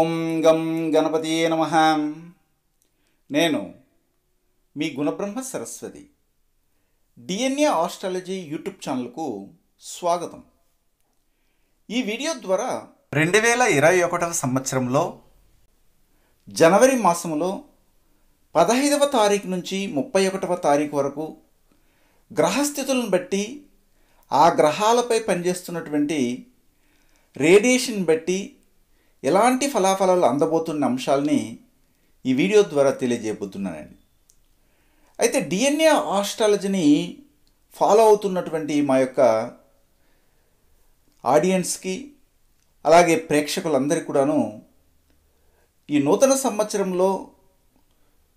ఓం గం గణపతి నమ నేను మీ Gunabrahma Saraswati DNA astrology YouTube ఛానల్కు స్వాగతం ఈ వీడియో ద్వారా రెండు వేల ఇరవై ఒకటవ సంవత్సరంలో జనవరి మాసంలో పదహైదవ తారీఖు నుంచి ముప్పై ఒకటవ తారీఖు వరకు గ్రహస్థితులను బట్టి ఆ గ్రహాలపై పనిచేస్తున్నటువంటి రేడియేషన్ బట్టి ఎలాంటి ఫలాఫలాలు అందబోతున్న అంశాలని ఈ వీడియో ద్వారా తెలియజేయబోతున్నానండి అయితే డిఎన్ఏ ఆస్ట్రాలజీని ఫాలో అవుతున్నటువంటి మా యొక్క ఆడియన్స్కి అలాగే ప్రేక్షకులందరికీ కూడాను ఈ నూతన సంవత్సరంలో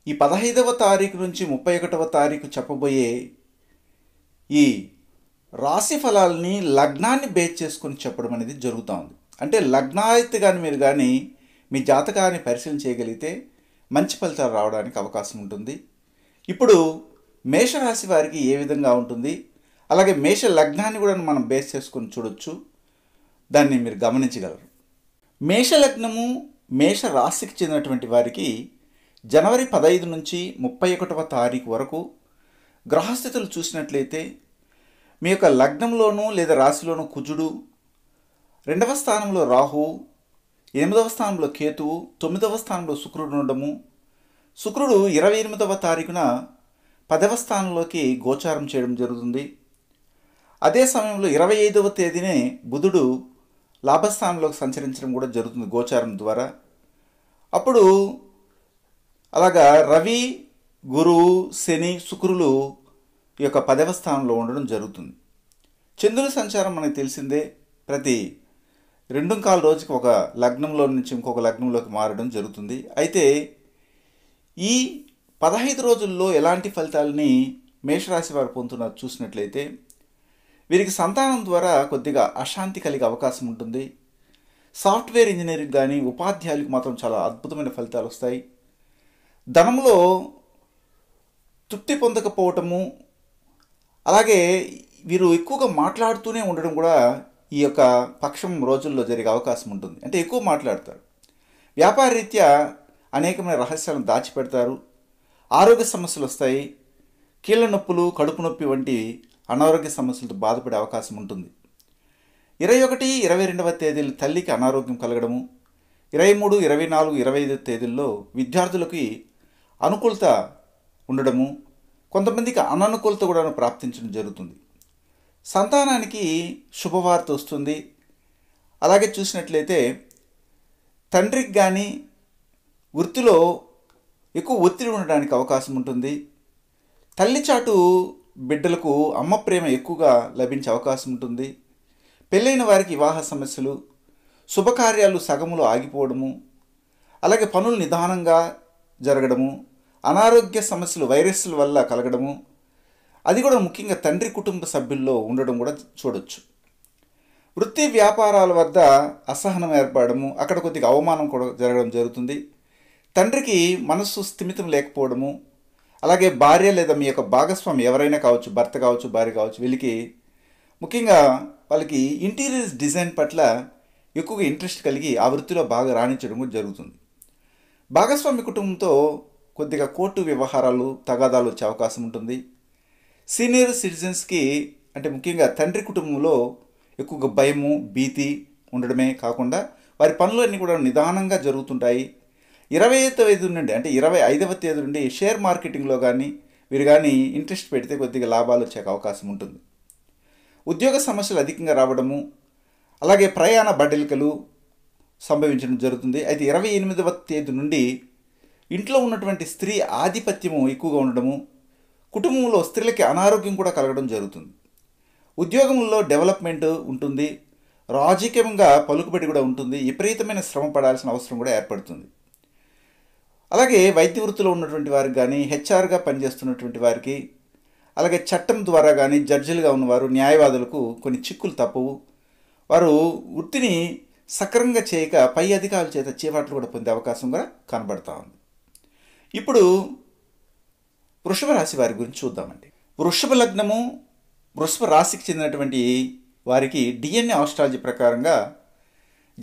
ఈ పదహైదవ తారీఖు నుంచి ముప్పై ఒకటవ తారీఖు చెప్పబోయే ఈ రాశి ఫలాల్ని లగ్నాన్ని బేస్ చేసుకొని చెప్పడం అనేది జరుగుతూ ఉంది అంటే లగ్నాయత్తు కానీ మీరు కానీ మీ జాతకాన్ని పరిశీలన చేయగలిగితే మంచి ఫలితాలు రావడానికి అవకాశం ఉంటుంది ఇప్పుడు మేషరాశి వారికి ఏ విధంగా ఉంటుంది అలాగే మేష లగ్నాన్ని కూడా మనం బేస్ చేసుకొని చూడొచ్చు దాన్ని మీరు గమనించగలరు మేష లగ్నము మేష రాశికి చెందినటువంటి వారికి జనవరి పదహైదు నుంచి ముప్పై ఒకటవ తారీఖు వరకు గ్రహస్థితులు చూసినట్లయితే మీ యొక్క లగ్నంలోనూ లేదా రాశిలోనూ కుజుడు రెండవ స్థానంలో రాహు ఎనిమిదవ స్థానంలో కేతువు తొమ్మిదవ స్థానంలో శుక్రుడు ఉండడము శుక్రుడు ఇరవై ఎనిమిదవ తారీఖున పదవ స్థానంలోకి గోచారం చేయడం జరుగుతుంది అదే సమయంలో ఇరవై ఐదవ తేదీనే బుధుడు లాభస్థానంలోకి సంచరించడం కూడా జరుగుతుంది గోచారం ద్వారా అప్పుడు అలాగా రవి గురువు శని శుక్రులు ఈ యొక్క పదవ స్థానంలో ఉండడం జరుగుతుంది చంద్రుని సంచారం మనకు తెలిసిందే ప్రతి రెండు కాల రోజుకి ఒక లగ్నంలో నుంచి ఇంకొక లగ్నంలోకి మారడం జరుగుతుంది అయితే ఈ పదహైదు రోజుల్లో ఎలాంటి ఫలితాలని మేషరాశి వారు పొందుతున్నారు చూసినట్లయితే వీరికి సంతానం ద్వారా కొద్దిగా అశాంతి కలిగే అవకాశం ఉంటుంది సాఫ్ట్వేర్ ఇంజనీరింగ్ కానీ ఉపాధ్యాయులకు మాత్రం చాలా అద్భుతమైన ఫలితాలు వస్తాయి ధనంలో తృప్తి పొందకపోవటము అలాగే వీరు ఎక్కువగా మాట్లాడుతూనే ఉండడం కూడా ఈ యొక్క పక్షం రోజుల్లో జరిగే అవకాశం ఉంటుంది అంటే ఎక్కువ మాట్లాడతారు వ్యాపార రీత్యా అనేకమైన రహస్యాలను దాచిపెడతారు ఆరోగ్య సమస్యలు వస్తాయి కీళ్ళ నొప్పులు కడుపు నొప్పి వంటి అనారోగ్య సమస్యలతో బాధపడే అవకాశం ఉంటుంది ఇరవై ఒకటి ఇరవై రెండవ తేదీలు తల్లికి అనారోగ్యం కలగడము ఇరవై మూడు ఇరవై నాలుగు ఇరవై ఐదు తేదీల్లో విద్యార్థులకి అనుకూలత ఉండడము కొంతమందికి అననుకూలత కూడా ప్రాప్తించడం జరుగుతుంది సంతానానికి శుభవార్త వస్తుంది అలాగే చూసినట్లయితే తండ్రికి కానీ వృత్తిలో ఎక్కువ ఒత్తిడి ఉండడానికి అవకాశం ఉంటుంది తల్లి చాటు బిడ్డలకు అమ్మ ప్రేమ ఎక్కువగా లభించే అవకాశం ఉంటుంది పెళ్ళైన వారికి వివాహ సమస్యలు శుభకార్యాలు సగములో ఆగిపోవడము అలాగే పనులు నిదానంగా జరగడము అనారోగ్య సమస్యలు వైరస్ల వల్ల కలగడము అది కూడా ముఖ్యంగా తండ్రి కుటుంబ సభ్యుల్లో ఉండడం కూడా చూడొచ్చు వృత్తి వ్యాపారాల వద్ద అసహనం ఏర్పడము అక్కడ కొద్దిగా అవమానం కూడా జరగడం జరుగుతుంది తండ్రికి మనస్సు స్థిమితం లేకపోవడము అలాగే భార్య లేదా మీ యొక్క భాగస్వామి ఎవరైనా కావచ్చు భర్త కావచ్చు భార్య కావచ్చు వీళ్ళకి ముఖ్యంగా వాళ్ళకి ఇంటీరియర్స్ డిజైన్ పట్ల ఎక్కువగా ఇంట్రెస్ట్ కలిగి ఆ వృత్తిలో బాగా రాణించడం కూడా జరుగుతుంది భాగస్వామి కుటుంబంతో కొద్దిగా కోర్టు వ్యవహారాలు తగాదాలు వచ్చే అవకాశం ఉంటుంది సీనియర్ సిటిజన్స్కి అంటే ముఖ్యంగా తండ్రి కుటుంబంలో ఎక్కువగా భయము భీతి ఉండడమే కాకుండా వారి పనులన్నీ కూడా నిదానంగా జరుగుతుంటాయి ఇరవై తేదీ నుండి అంటే ఇరవై ఐదవ తేదీ నుండి షేర్ మార్కెటింగ్లో కానీ వీరు కానీ ఇంట్రెస్ట్ పెడితే కొద్దిగా లాభాలు వచ్చే అవకాశం ఉంటుంది ఉద్యోగ సమస్యలు అధికంగా రావడము అలాగే ప్రయాణ బడ్డలికలు సంభవించడం జరుగుతుంది అయితే ఇరవై ఎనిమిదవ తేదీ నుండి ఇంట్లో ఉన్నటువంటి స్త్రీ ఆధిపత్యము ఎక్కువగా ఉండడము కుటుంబంలో స్త్రీలకి అనారోగ్యం కూడా కలగడం జరుగుతుంది ఉద్యోగంలో డెవలప్మెంట్ ఉంటుంది రాజకీయంగా పలుకుబడి కూడా ఉంటుంది విపరీతమైన శ్రమ పడాల్సిన అవసరం కూడా ఏర్పడుతుంది అలాగే వైద్య వృత్తిలో ఉన్నటువంటి వారికి కానీ హెచ్ఆర్గా పనిచేస్తున్నటువంటి వారికి అలాగే చట్టం ద్వారా కానీ జడ్జిలుగా ఉన్నవారు న్యాయవాదులకు కొన్ని చిక్కులు తప్పవు వారు వృత్తిని సక్రమంగా చేయక పై అధికారుల చేత చేపట్లు కూడా పొందే అవకాశం కూడా కనబడతా ఉంది ఇప్పుడు వృషభ రాశి వారి గురించి చూద్దామండి వృషభ లగ్నము వృషభ రాశికి చెందినటువంటి వారికి డిఎన్ఏ ఆస్ట్రాలజీ ప్రకారంగా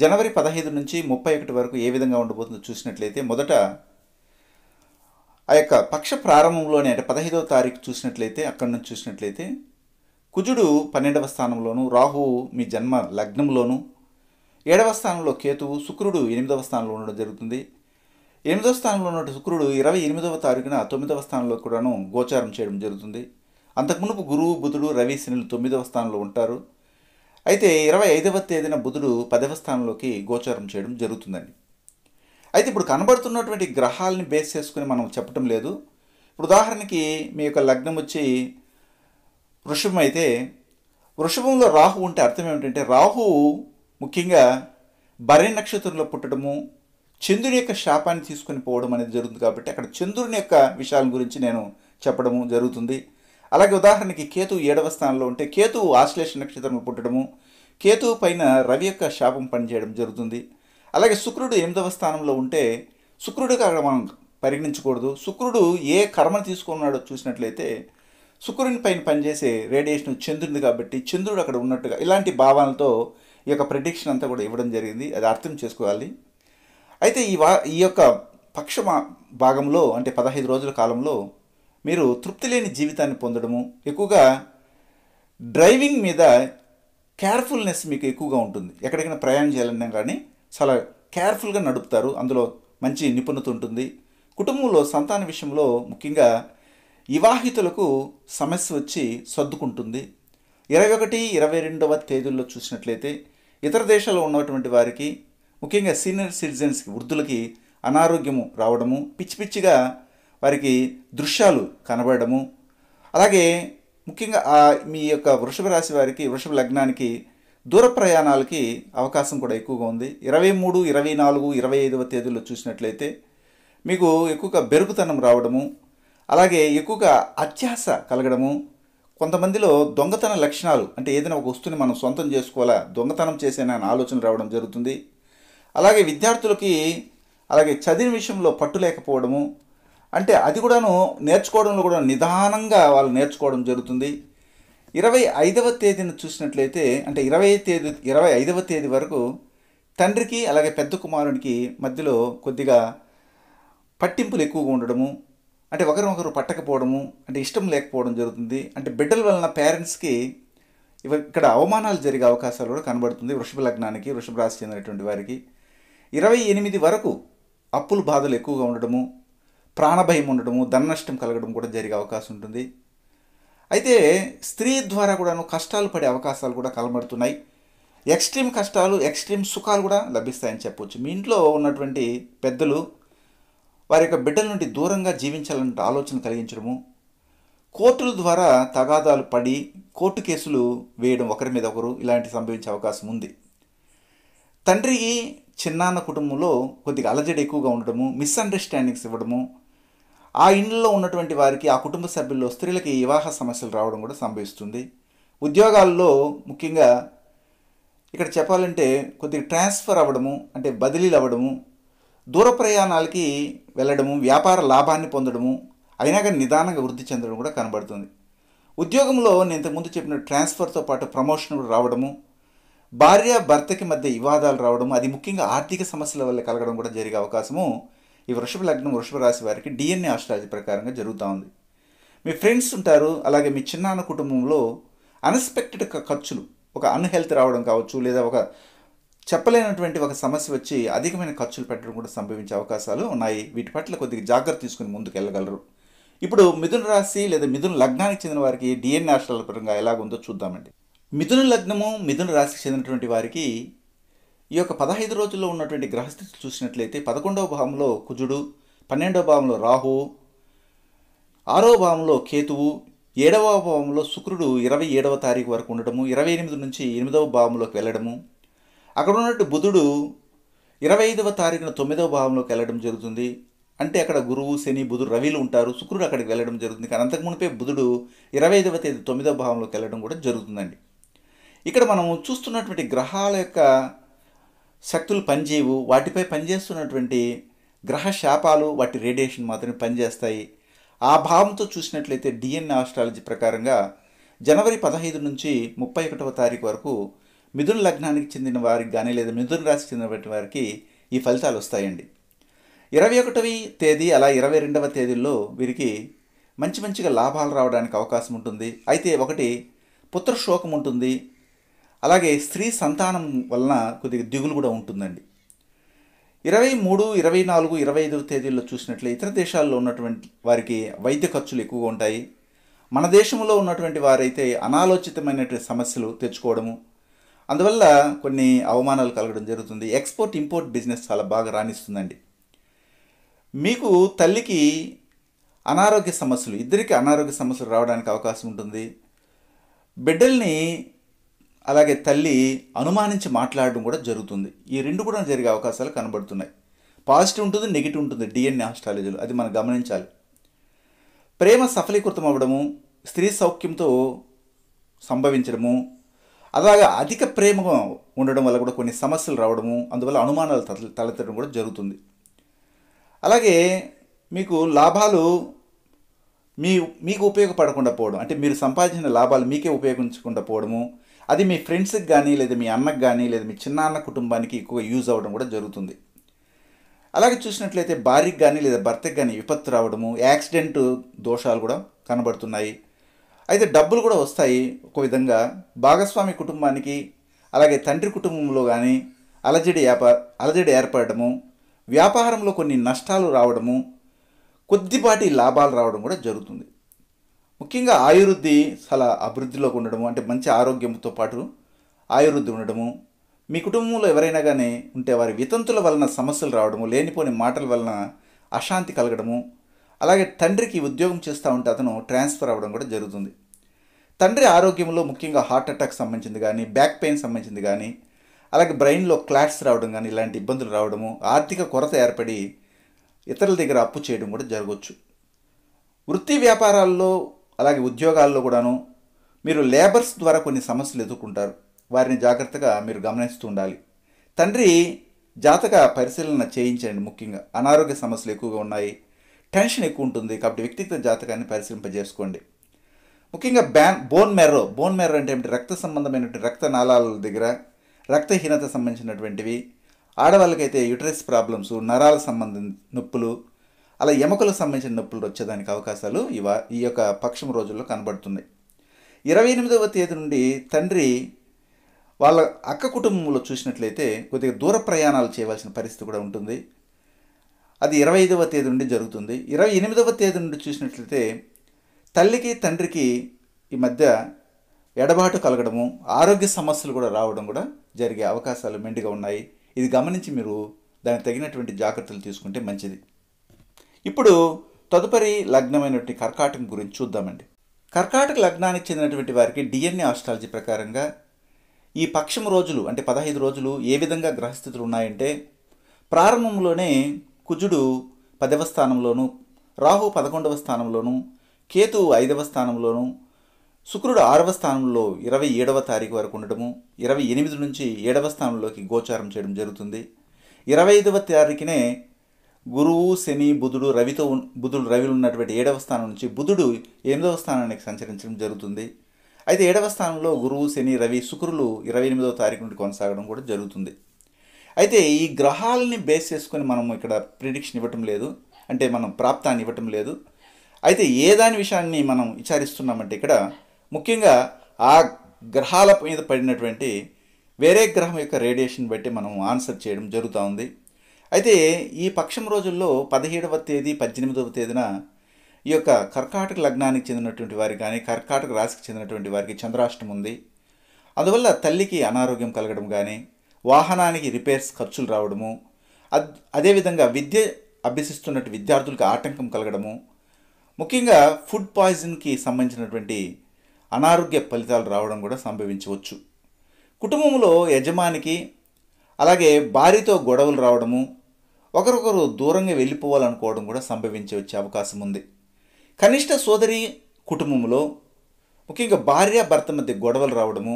జనవరి పదహైదు నుంచి ముప్పై ఒకటి వరకు ఏ విధంగా ఉండబోతుందో చూసినట్లయితే మొదట ఆ యొక్క పక్ష ప్రారంభంలోనే అంటే పదహైదవ తారీఖు చూసినట్లయితే అక్కడి నుంచి చూసినట్లయితే కుజుడు పన్నెండవ స్థానంలోను రాహువు మీ జన్మ లగ్నంలోను ఏడవ స్థానంలో కేతువు శుక్రుడు ఎనిమిదవ స్థానంలో ఉండడం జరుగుతుంది ఎనిమిదవ స్థానంలో ఉన్న శుక్రుడు ఇరవై ఎనిమిదవ తారీఖున తొమ్మిదవ స్థానంలో కూడాను గోచారం చేయడం జరుగుతుంది అంతకుమునుపు గురువు బుధుడు రవి శనులు తొమ్మిదవ స్థానంలో ఉంటారు అయితే ఇరవై ఐదవ తేదీన బుధుడు పదవ స్థానంలోకి గోచారం చేయడం జరుగుతుందండి అయితే ఇప్పుడు కనబడుతున్నటువంటి గ్రహాలని బేస్ చేసుకుని మనం చెప్పటం లేదు ఇప్పుడు ఉదాహరణకి మీ యొక్క లగ్నం వచ్చి వృషభం అయితే వృషభంలో రాహు ఉంటే అర్థం ఏమిటంటే రాహు ముఖ్యంగా భరణి నక్షత్రంలో పుట్టడము చంద్రుని యొక్క శాపాన్ని తీసుకుని పోవడం అనేది జరుగుతుంది కాబట్టి అక్కడ చంద్రుని యొక్క విషయాల గురించి నేను చెప్పడము జరుగుతుంది అలాగే ఉదాహరణకి కేతు ఏడవ స్థానంలో ఉంటే కేతు ఆశ్లేష నక్షత్రంలో పుట్టడము కేతు పైన రవి యొక్క శాపం పనిచేయడం జరుగుతుంది అలాగే శుక్రుడు ఎనిమిదవ స్థానంలో ఉంటే అక్కడ మనం పరిగణించకూడదు శుక్రుడు ఏ కర్మను తీసుకున్నాడో చూసినట్లయితే శుక్రుని పైన పనిచేసే రేడియేషన్ చంద్రుని కాబట్టి చంద్రుడు అక్కడ ఉన్నట్టుగా ఇలాంటి భావాలతో ఈ యొక్క ప్రిడిక్షన్ అంతా కూడా ఇవ్వడం జరిగింది అది అర్థం చేసుకోవాలి అయితే ఈ వా ఈ యొక్క పక్ష భాగంలో అంటే పదహైదు రోజుల కాలంలో మీరు తృప్తి లేని జీవితాన్ని పొందడము ఎక్కువగా డ్రైవింగ్ మీద కేర్ఫుల్నెస్ మీకు ఎక్కువగా ఉంటుంది ఎక్కడికైనా ప్రయాణం చేయాలన్నా కానీ చాలా కేర్ఫుల్గా నడుపుతారు అందులో మంచి నిపుణత ఉంటుంది కుటుంబంలో సంతాన విషయంలో ముఖ్యంగా వివాహితులకు సమస్య వచ్చి సర్దుకుంటుంది ఇరవై ఒకటి ఇరవై రెండవ తేదీల్లో చూసినట్లయితే ఇతర దేశాల్లో ఉన్నటువంటి వారికి ముఖ్యంగా సీనియర్ సిటిజన్స్కి వృద్ధులకి అనారోగ్యము రావడము పిచ్చి పిచ్చిగా వారికి దృశ్యాలు కనబడము అలాగే ముఖ్యంగా మీ యొక్క వృషభ రాశి వారికి వృషభ లగ్నానికి దూర ప్రయాణాలకి అవకాశం కూడా ఎక్కువగా ఉంది ఇరవై మూడు ఇరవై నాలుగు ఇరవై ఐదవ తేదీలో చూసినట్లయితే మీకు ఎక్కువగా బెరుగుతనం రావడము అలాగే ఎక్కువగా అత్యాస కలగడము కొంతమందిలో దొంగతన లక్షణాలు అంటే ఏదైనా ఒక వస్తువుని మనం సొంతం చేసుకోవాలా దొంగతనం చేసేనా ఆలోచన రావడం జరుగుతుంది అలాగే విద్యార్థులకి అలాగే చదివిన విషయంలో పట్టు లేకపోవడము అంటే అది కూడాను నేర్చుకోవడంలో కూడా నిదానంగా వాళ్ళు నేర్చుకోవడం జరుగుతుంది ఇరవై ఐదవ తేదీని చూసినట్లయితే అంటే ఇరవై తేదీ ఇరవై ఐదవ తేదీ వరకు తండ్రికి అలాగే పెద్ద కుమారునికి మధ్యలో కొద్దిగా పట్టింపులు ఎక్కువగా ఉండడము అంటే ఒకరినొకరు పట్టకపోవడము అంటే ఇష్టం లేకపోవడం జరుగుతుంది అంటే బిడ్డల వలన పేరెంట్స్కి ఇక్కడ అవమానాలు జరిగే అవకాశాలు కూడా కనబడుతుంది వృషభ లగ్నానికి వృషభ రాశి చెందినటువంటి వారికి ఇరవై ఎనిమిది వరకు అప్పులు బాధలు ఎక్కువగా ఉండడము ప్రాణభయం ఉండడము నష్టం కలగడం కూడా జరిగే అవకాశం ఉంటుంది అయితే స్త్రీ ద్వారా కూడాను కష్టాలు పడే అవకాశాలు కూడా కలబడుతున్నాయి ఎక్స్ట్రీమ్ కష్టాలు ఎక్స్ట్రీమ్ సుఖాలు కూడా లభిస్తాయని చెప్పవచ్చు మీ ఇంట్లో ఉన్నటువంటి పెద్దలు వారి యొక్క బిడ్డల నుండి దూరంగా జీవించాలంటే ఆలోచన కలిగించడము కోర్టుల ద్వారా తగాదాలు పడి కోర్టు కేసులు వేయడం ఒకరి మీద ఒకరు ఇలాంటి సంభవించే అవకాశం ఉంది తండ్రికి చిన్నాన్న కుటుంబంలో కొద్దిగా అలజడి ఎక్కువగా ఉండడము మిస్అండర్స్టాండింగ్స్ ఇవ్వడము ఆ ఇండ్లో ఉన్నటువంటి వారికి ఆ కుటుంబ సభ్యుల్లో స్త్రీలకి వివాహ సమస్యలు రావడం కూడా సంభవిస్తుంది ఉద్యోగాల్లో ముఖ్యంగా ఇక్కడ చెప్పాలంటే కొద్దిగా ట్రాన్స్ఫర్ అవ్వడము అంటే బదిలీలు అవ్వడము దూర ప్రయాణాలకి వెళ్ళడము వ్యాపార లాభాన్ని పొందడము అయినా కానీ నిదానంగా వృద్ధి చెందడం కూడా కనబడుతుంది ఉద్యోగంలో నేను ఇంతకుముందు చెప్పిన ట్రాన్స్ఫర్తో పాటు ప్రమోషన్ కూడా రావడము భార్య భర్తకి మధ్య వివాదాలు రావడం అది ముఖ్యంగా ఆర్థిక సమస్యల వల్ల కలగడం కూడా జరిగే అవకాశము ఈ వృషభ లగ్నం వృషభ రాశి వారికి డిఎన్ఏ ఆస్ట్రాలజీ ప్రకారంగా జరుగుతూ ఉంది మీ ఫ్రెండ్స్ ఉంటారు అలాగే మీ చిన్నాన్న కుటుంబంలో అన్ఎక్స్పెక్టెడ్ ఖర్చులు ఒక అన్హెల్త్ రావడం కావచ్చు లేదా ఒక చెప్పలేనటువంటి ఒక సమస్య వచ్చి అధికమైన ఖర్చులు పెట్టడం కూడా సంభవించే అవకాశాలు ఉన్నాయి వీటి పట్ల కొద్దిగా జాగ్రత్త తీసుకుని ముందుకు వెళ్ళగలరు ఇప్పుడు మిథున రాశి లేదా మిథున లగ్నానికి చెందిన వారికి డిఎన్ఏ ఆస్ట్రాల పరంగా ఎలాగుందో చూద్దామండి మిథున లగ్నము మిథున రాశికి చెందినటువంటి వారికి ఈ యొక్క పదహైదు రోజుల్లో ఉన్నటువంటి గ్రహస్థితి చూసినట్లయితే పదకొండవ భావంలో కుజుడు పన్నెండవ భావంలో రాహు ఆరో భావంలో కేతువు ఏడవ భావంలో శుక్రుడు ఇరవై ఏడవ తారీఖు వరకు ఉండడము ఇరవై ఎనిమిది నుంచి ఎనిమిదవ భావంలోకి వెళ్ళడము అక్కడ ఉన్నట్టు బుధుడు ఇరవై ఐదవ తారీఖున తొమ్మిదవ భావంలోకి వెళ్ళడం జరుగుతుంది అంటే అక్కడ గురువు శని బుధుడు రవిలు ఉంటారు శుక్రుడు అక్కడికి వెళ్ళడం జరుగుతుంది కానీ అంతకు మునిపే బుధుడు ఇరవై ఐదవ తేదీ తొమ్మిదవ భావంలోకి వెళ్ళడం కూడా జరుగుతుందండి ఇక్కడ మనం చూస్తున్నటువంటి గ్రహాల యొక్క శక్తులు పనిచేయవు వాటిపై పనిచేస్తున్నటువంటి గ్రహ శాపాలు వాటి రేడియేషన్ మాత్రమే పనిచేస్తాయి ఆ భావంతో చూసినట్లయితే డిఎన్ఏ ఆస్ట్రాలజీ ప్రకారంగా జనవరి పదహైదు నుంచి ముప్పై ఒకటవ తారీఖు వరకు మిథున లగ్నానికి చెందిన వారికి కానీ లేదా మిథున రాశికి చెందినటువంటి వారికి ఈ ఫలితాలు వస్తాయండి ఇరవై ఒకటవ తేదీ అలా ఇరవై రెండవ తేదీల్లో వీరికి మంచి మంచిగా లాభాలు రావడానికి అవకాశం ఉంటుంది అయితే ఒకటి పుత్ర శోకం ఉంటుంది అలాగే స్త్రీ సంతానం వలన కొద్దిగా దిగులు కూడా ఉంటుందండి ఇరవై మూడు ఇరవై నాలుగు ఇరవై ఐదు తేదీల్లో చూసినట్లే ఇతర దేశాల్లో ఉన్నటువంటి వారికి వైద్య ఖర్చులు ఎక్కువగా ఉంటాయి మన దేశంలో ఉన్నటువంటి వారైతే అనాలోచితమైనటువంటి సమస్యలు తెచ్చుకోవడము అందువల్ల కొన్ని అవమానాలు కలగడం జరుగుతుంది ఎక్స్పోర్ట్ ఇంపోర్ట్ బిజినెస్ చాలా బాగా రాణిస్తుందండి మీకు తల్లికి అనారోగ్య సమస్యలు ఇద్దరికి అనారోగ్య సమస్యలు రావడానికి అవకాశం ఉంటుంది బిడ్డల్ని అలాగే తల్లి అనుమానించి మాట్లాడడం కూడా జరుగుతుంది ఈ రెండు కూడా జరిగే అవకాశాలు కనబడుతున్నాయి పాజిటివ్ ఉంటుంది నెగిటివ్ ఉంటుంది డిఎన్ఏ ఆస్ట్రాలజీలో అది మనం గమనించాలి ప్రేమ సఫలీకృతం అవ్వడము స్త్రీ సౌఖ్యంతో సంభవించడము అలాగే అధిక ప్రేమ ఉండడం వల్ల కూడా కొన్ని సమస్యలు రావడము అందువల్ల అనుమానాలు తలెత్తడం కూడా జరుగుతుంది అలాగే మీకు లాభాలు మీ మీకు ఉపయోగపడకుండా పోవడం అంటే మీరు సంపాదించిన లాభాలు మీకే ఉపయోగించకుండా పోవడము అది మీ ఫ్రెండ్స్కి కానీ లేదా మీ అన్నకు కానీ లేదా మీ చిన్నాన్న కుటుంబానికి ఎక్కువ యూజ్ అవ్వడం కూడా జరుగుతుంది అలాగే చూసినట్లయితే భార్యకి కానీ లేదా భర్తకి కానీ విపత్తు రావడము యాక్సిడెంట్ దోషాలు కూడా కనబడుతున్నాయి అయితే డబ్బులు కూడా వస్తాయి ఒక విధంగా భాగస్వామి కుటుంబానికి అలాగే తండ్రి కుటుంబంలో కానీ అలజడి వ్యాపార అలజడి ఏర్పడము వ్యాపారంలో కొన్ని నష్టాలు రావడము కొద్దిపాటి లాభాలు రావడం కూడా జరుగుతుంది ముఖ్యంగా ఆయుర్వృద్ధి చాలా అభివృద్ధిలోకి ఉండడము అంటే మంచి ఆరోగ్యంతో పాటు ఆయుర్వృద్ధి ఉండడము మీ కుటుంబంలో ఎవరైనా కానీ ఉంటే వారి వితంతుల వలన సమస్యలు రావడము లేనిపోని మాటల వలన అశాంతి కలగడము అలాగే తండ్రికి ఉద్యోగం చేస్తూ ఉంటే అతను ట్రాన్స్ఫర్ అవ్వడం కూడా జరుగుతుంది తండ్రి ఆరోగ్యంలో ముఖ్యంగా హార్ట్ అటాక్ సంబంధించింది కానీ బ్యాక్ పెయిన్ సంబంధించింది కానీ అలాగే బ్రెయిన్లో క్లాష్ రావడం కానీ ఇలాంటి ఇబ్బందులు రావడము ఆర్థిక కొరత ఏర్పడి ఇతరుల దగ్గర అప్పు చేయడం కూడా జరగవచ్చు వృత్తి వ్యాపారాల్లో అలాగే ఉద్యోగాల్లో కూడాను మీరు లేబర్స్ ద్వారా కొన్ని సమస్యలు ఎదుర్కొంటారు వారిని జాగ్రత్తగా మీరు గమనిస్తూ ఉండాలి తండ్రి జాతక పరిశీలన చేయించండి ముఖ్యంగా అనారోగ్య సమస్యలు ఎక్కువగా ఉన్నాయి టెన్షన్ ఎక్కువ ఉంటుంది కాబట్టి వ్యక్తిగత జాతకాన్ని పరిశీలింపజేసుకోండి ముఖ్యంగా బ్యాన్ బోన్ మెర్రో బోన్ మెర్రో అంటే ఏమిటి రక్త సంబంధమైనటువంటి రక్త నాళాల దగ్గర రక్తహీనత సంబంధించినటువంటివి ఆడవాళ్ళకైతే యుటరస్ ప్రాబ్లమ్స్ నరాల సంబంధం నొప్పులు అలా ఎముకలకు సంబంధించిన నొప్పులు వచ్చేదానికి అవకాశాలు ఇవ ఈ యొక్క పక్షం రోజుల్లో కనబడుతున్నాయి ఇరవై ఎనిమిదవ తేదీ నుండి తండ్రి వాళ్ళ అక్క కుటుంబంలో చూసినట్లయితే కొద్దిగా దూర ప్రయాణాలు చేయవలసిన పరిస్థితి కూడా ఉంటుంది అది ఇరవై ఐదవ తేదీ నుండి జరుగుతుంది ఇరవై ఎనిమిదవ తేదీ నుండి చూసినట్లయితే తల్లికి తండ్రికి ఈ మధ్య ఎడబాటు కలగడము ఆరోగ్య సమస్యలు కూడా రావడం కూడా జరిగే అవకాశాలు మెండుగా ఉన్నాయి ఇది గమనించి మీరు దానికి తగినటువంటి జాగ్రత్తలు తీసుకుంటే మంచిది ఇప్పుడు తదుపరి లగ్నమైనటువంటి కర్కాటకం గురించి చూద్దామండి కర్కాటక లగ్నానికి చెందినటువంటి వారికి డిఎన్ఏ ఆస్ట్రాలజీ ప్రకారంగా ఈ పక్షం రోజులు అంటే పదహైదు రోజులు ఏ విధంగా గ్రహస్థితులు ఉన్నాయంటే ప్రారంభంలోనే కుజుడు పదవ స్థానంలోను రాహు పదకొండవ స్థానంలోను కేతు ఐదవ స్థానంలోను శుక్రుడు ఆరవ స్థానంలో ఇరవై ఏడవ తారీఖు వరకు ఉండడము ఇరవై ఎనిమిది నుంచి ఏడవ స్థానంలోకి గోచారం చేయడం జరుగుతుంది ఇరవై ఐదవ తారీఖునే గురువు శని బుధుడు రవితో బుధుడు రవిలు ఉన్నటువంటి ఏడవ స్థానం నుంచి బుధుడు ఎనిమిదవ స్థానానికి సంచరించడం జరుగుతుంది అయితే ఏడవ స్థానంలో గురువు శని రవి శుక్రులు ఇరవై ఎనిమిదవ తారీఖు నుండి కొనసాగడం కూడా జరుగుతుంది అయితే ఈ గ్రహాలని బేస్ చేసుకొని మనం ఇక్కడ ప్రిడిక్షన్ ఇవ్వటం లేదు అంటే మనం ప్రాప్తాన్ని ఇవ్వటం లేదు అయితే ఏ దాని విషయాన్ని మనం విచారిస్తున్నామంటే ఇక్కడ ముఖ్యంగా ఆ గ్రహాల మీద పడినటువంటి వేరే గ్రహం యొక్క రేడియేషన్ బట్టి మనం ఆన్సర్ చేయడం జరుగుతూ ఉంది అయితే ఈ పక్షం రోజుల్లో పదిహేడవ తేదీ పద్దెనిమిదవ తేదీన ఈ యొక్క కర్కాటక లగ్నానికి చెందినటువంటి వారికి కానీ కర్కాటక రాశికి చెందినటువంటి వారికి చంద్రాష్టం ఉంది అందువల్ల తల్లికి అనారోగ్యం కలగడం కానీ వాహనానికి రిపేర్స్ ఖర్చులు రావడము అదేవిధంగా విద్య అభ్యసిస్తున్నట్టు విద్యార్థులకు ఆటంకం కలగడము ముఖ్యంగా ఫుడ్ పాయిజన్కి సంబంధించినటువంటి అనారోగ్య ఫలితాలు రావడం కూడా సంభవించవచ్చు కుటుంబంలో యజమానికి అలాగే భార్యతో గొడవలు రావడము ఒకరొకరు దూరంగా వెళ్ళిపోవాలనుకోవడం కూడా సంభవించే వచ్చే అవకాశం ఉంది కనిష్ట సోదరి కుటుంబంలో ముఖ్యంగా భార్య భర్త మధ్య గొడవలు రావడము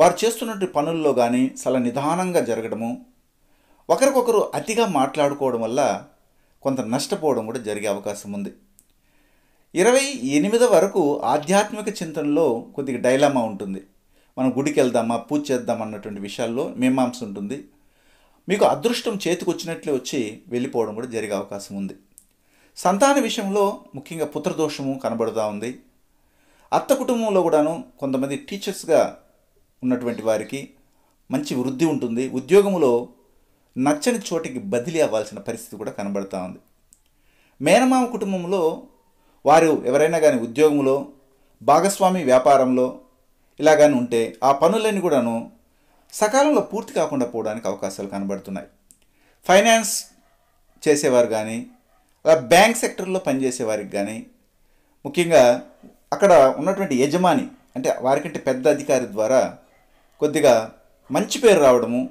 వారు చేస్తున్నటువంటి పనుల్లో కానీ చాలా నిదానంగా జరగడము ఒకరికొకరు అతిగా మాట్లాడుకోవడం వల్ల కొంత నష్టపోవడం కూడా జరిగే అవకాశం ఉంది ఇరవై ఎనిమిది వరకు ఆధ్యాత్మిక చింతనలో కొద్దిగా డైలామా ఉంటుంది మనం గుడికి వెళ్దామా పూజ చేద్దాం అన్నటువంటి విషయాల్లో మీమాంస ఉంటుంది మీకు అదృష్టం చేతికొచ్చినట్లే వచ్చి వెళ్ళిపోవడం కూడా జరిగే అవకాశం ఉంది సంతాన విషయంలో ముఖ్యంగా పుత్రదోషము కనబడుతూ ఉంది అత్త కుటుంబంలో కూడాను కొంతమంది టీచర్స్గా ఉన్నటువంటి వారికి మంచి వృద్ధి ఉంటుంది ఉద్యోగంలో నచ్చని చోటికి బదిలీ అవ్వాల్సిన పరిస్థితి కూడా కనబడుతూ ఉంది మేనమామ కుటుంబంలో వారు ఎవరైనా కానీ ఉద్యోగంలో భాగస్వామి వ్యాపారంలో ఇలా కానీ ఉంటే ఆ పనులన్నీ కూడాను సకాలంలో పూర్తి కాకుండా పోవడానికి అవకాశాలు కనబడుతున్నాయి ఫైనాన్స్ చేసేవారు కానీ బ్యాంక్ సెక్టర్లో పనిచేసేవారికి కానీ ముఖ్యంగా అక్కడ ఉన్నటువంటి యజమాని అంటే వారికంటే పెద్ద అధికారి ద్వారా కొద్దిగా మంచి పేరు రావడము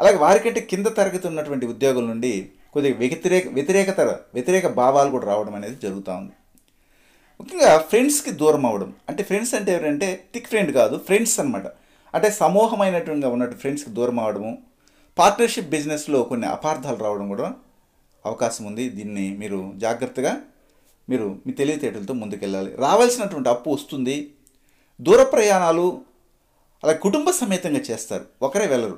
అలాగే వారికంటే కింద తరగతి ఉన్నటువంటి ఉద్యోగుల నుండి కొద్దిగా వ్యతిరేక వ్యతిరేకత వ్యతిరేక భావాలు కూడా రావడం అనేది జరుగుతూ ఉంది ముఖ్యంగా ఫ్రెండ్స్కి దూరం అవ్వడం అంటే ఫ్రెండ్స్ అంటే ఎవరంటే థిక్ ఫ్రెండ్ కాదు ఫ్రెండ్స్ అనమాట అంటే సమూహమైనటువంటి ఉన్నట్టు ఫ్రెండ్స్కి దూరం అవడము పార్ట్నర్షిప్ బిజినెస్లో కొన్ని అపార్థాలు రావడం కూడా అవకాశం ఉంది దీన్ని మీరు జాగ్రత్తగా మీరు మీ తెలివితేటలతో ముందుకెళ్ళాలి రావాల్సినటువంటి అప్పు వస్తుంది దూర ప్రయాణాలు అలా కుటుంబ సమేతంగా చేస్తారు ఒకరే వెళ్ళరు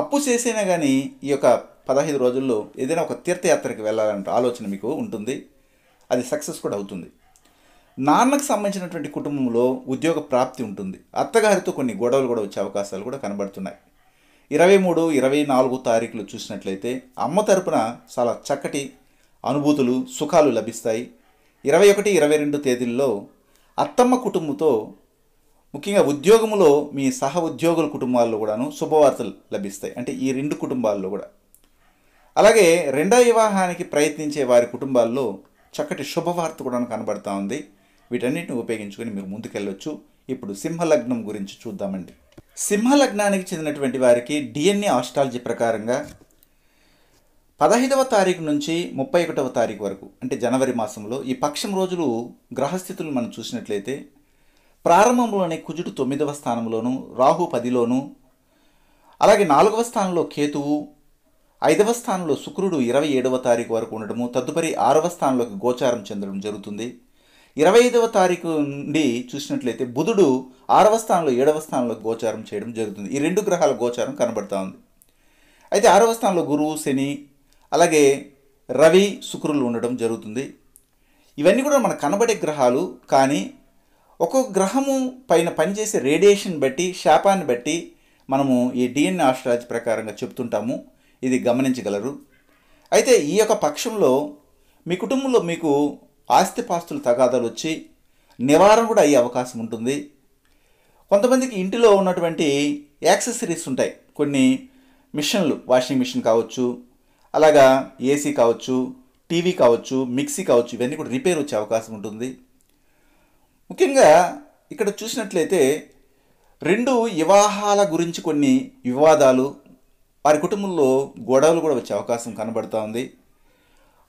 అప్పు చేసైనా కానీ ఈ యొక్క పదహైదు రోజుల్లో ఏదైనా ఒక తీర్థయాత్రకి వెళ్ళాలంటే ఆలోచన మీకు ఉంటుంది అది సక్సెస్ కూడా అవుతుంది నాన్నకు సంబంధించినటువంటి కుటుంబంలో ఉద్యోగ ప్రాప్తి ఉంటుంది అత్తగారితో కొన్ని గొడవలు కూడా వచ్చే అవకాశాలు కూడా కనబడుతున్నాయి ఇరవై మూడు ఇరవై నాలుగు తారీఖులు చూసినట్లయితే అమ్మ తరపున చాలా చక్కటి అనుభూతులు సుఖాలు లభిస్తాయి ఇరవై ఒకటి ఇరవై రెండు తేదీల్లో అత్తమ్మ కుటుంబంతో ముఖ్యంగా ఉద్యోగంలో మీ సహ ఉద్యోగుల కుటుంబాల్లో కూడాను శుభవార్తలు లభిస్తాయి అంటే ఈ రెండు కుటుంబాల్లో కూడా అలాగే రెండో వివాహానికి ప్రయత్నించే వారి కుటుంబాల్లో చక్కటి శుభవార్త కూడా కనబడుతూ ఉంది వీటన్నిటిని ఉపయోగించుకొని మీరు ముందుకెళ్ళొచ్చు ఇప్పుడు సింహలగ్నం గురించి చూద్దామండి సింహలగ్నానికి చెందినటువంటి వారికి డిఎన్ఏ ఆస్ట్రాలజీ ప్రకారంగా పదహైదవ తారీఖు నుంచి ముప్పై ఒకటవ తారీఖు వరకు అంటే జనవరి మాసంలో ఈ పక్షం రోజులు గ్రహస్థితులు మనం చూసినట్లయితే ప్రారంభంలోనే కుజుడు తొమ్మిదవ స్థానంలోను రాహు పదిలోను అలాగే నాలుగవ స్థానంలో కేతువు ఐదవ స్థానంలో శుక్రుడు ఇరవై ఏడవ తారీఖు వరకు ఉండడము తదుపరి ఆరవ స్థానంలోకి గోచారం చెందడం జరుగుతుంది ఇరవై ఐదవ తారీఖు నుండి చూసినట్లయితే బుధుడు ఆరవ స్థానంలో ఏడవ స్థానంలో గోచారం చేయడం జరుగుతుంది ఈ రెండు గ్రహాల గోచారం కనబడుతూ ఉంది అయితే ఆరవ స్థానంలో గురువు శని అలాగే రవి శుక్రులు ఉండడం జరుగుతుంది ఇవన్నీ కూడా మనకు కనబడే గ్రహాలు కానీ ఒక్కొక్క గ్రహము పైన పనిచేసే రేడియేషన్ బట్టి శాపాన్ని బట్టి మనము ఈ డిఎన్ఏ ఆస్ట్రాలజీ ప్రకారంగా చెప్తుంటాము ఇది గమనించగలరు అయితే ఈ యొక్క పక్షంలో మీ కుటుంబంలో మీకు ఆస్తిపాస్తులు తగాదాలు వచ్చి నివారణ కూడా అయ్యే అవకాశం ఉంటుంది కొంతమందికి ఇంటిలో ఉన్నటువంటి యాక్సెసరీస్ ఉంటాయి కొన్ని మిషన్లు వాషింగ్ మిషన్ కావచ్చు అలాగా ఏసీ కావచ్చు టీవీ కావచ్చు మిక్సీ కావచ్చు ఇవన్నీ కూడా రిపేర్ వచ్చే అవకాశం ఉంటుంది ముఖ్యంగా ఇక్కడ చూసినట్లయితే రెండు వివాహాల గురించి కొన్ని వివాదాలు వారి కుటుంబంలో గొడవలు కూడా వచ్చే అవకాశం కనబడుతూ ఉంది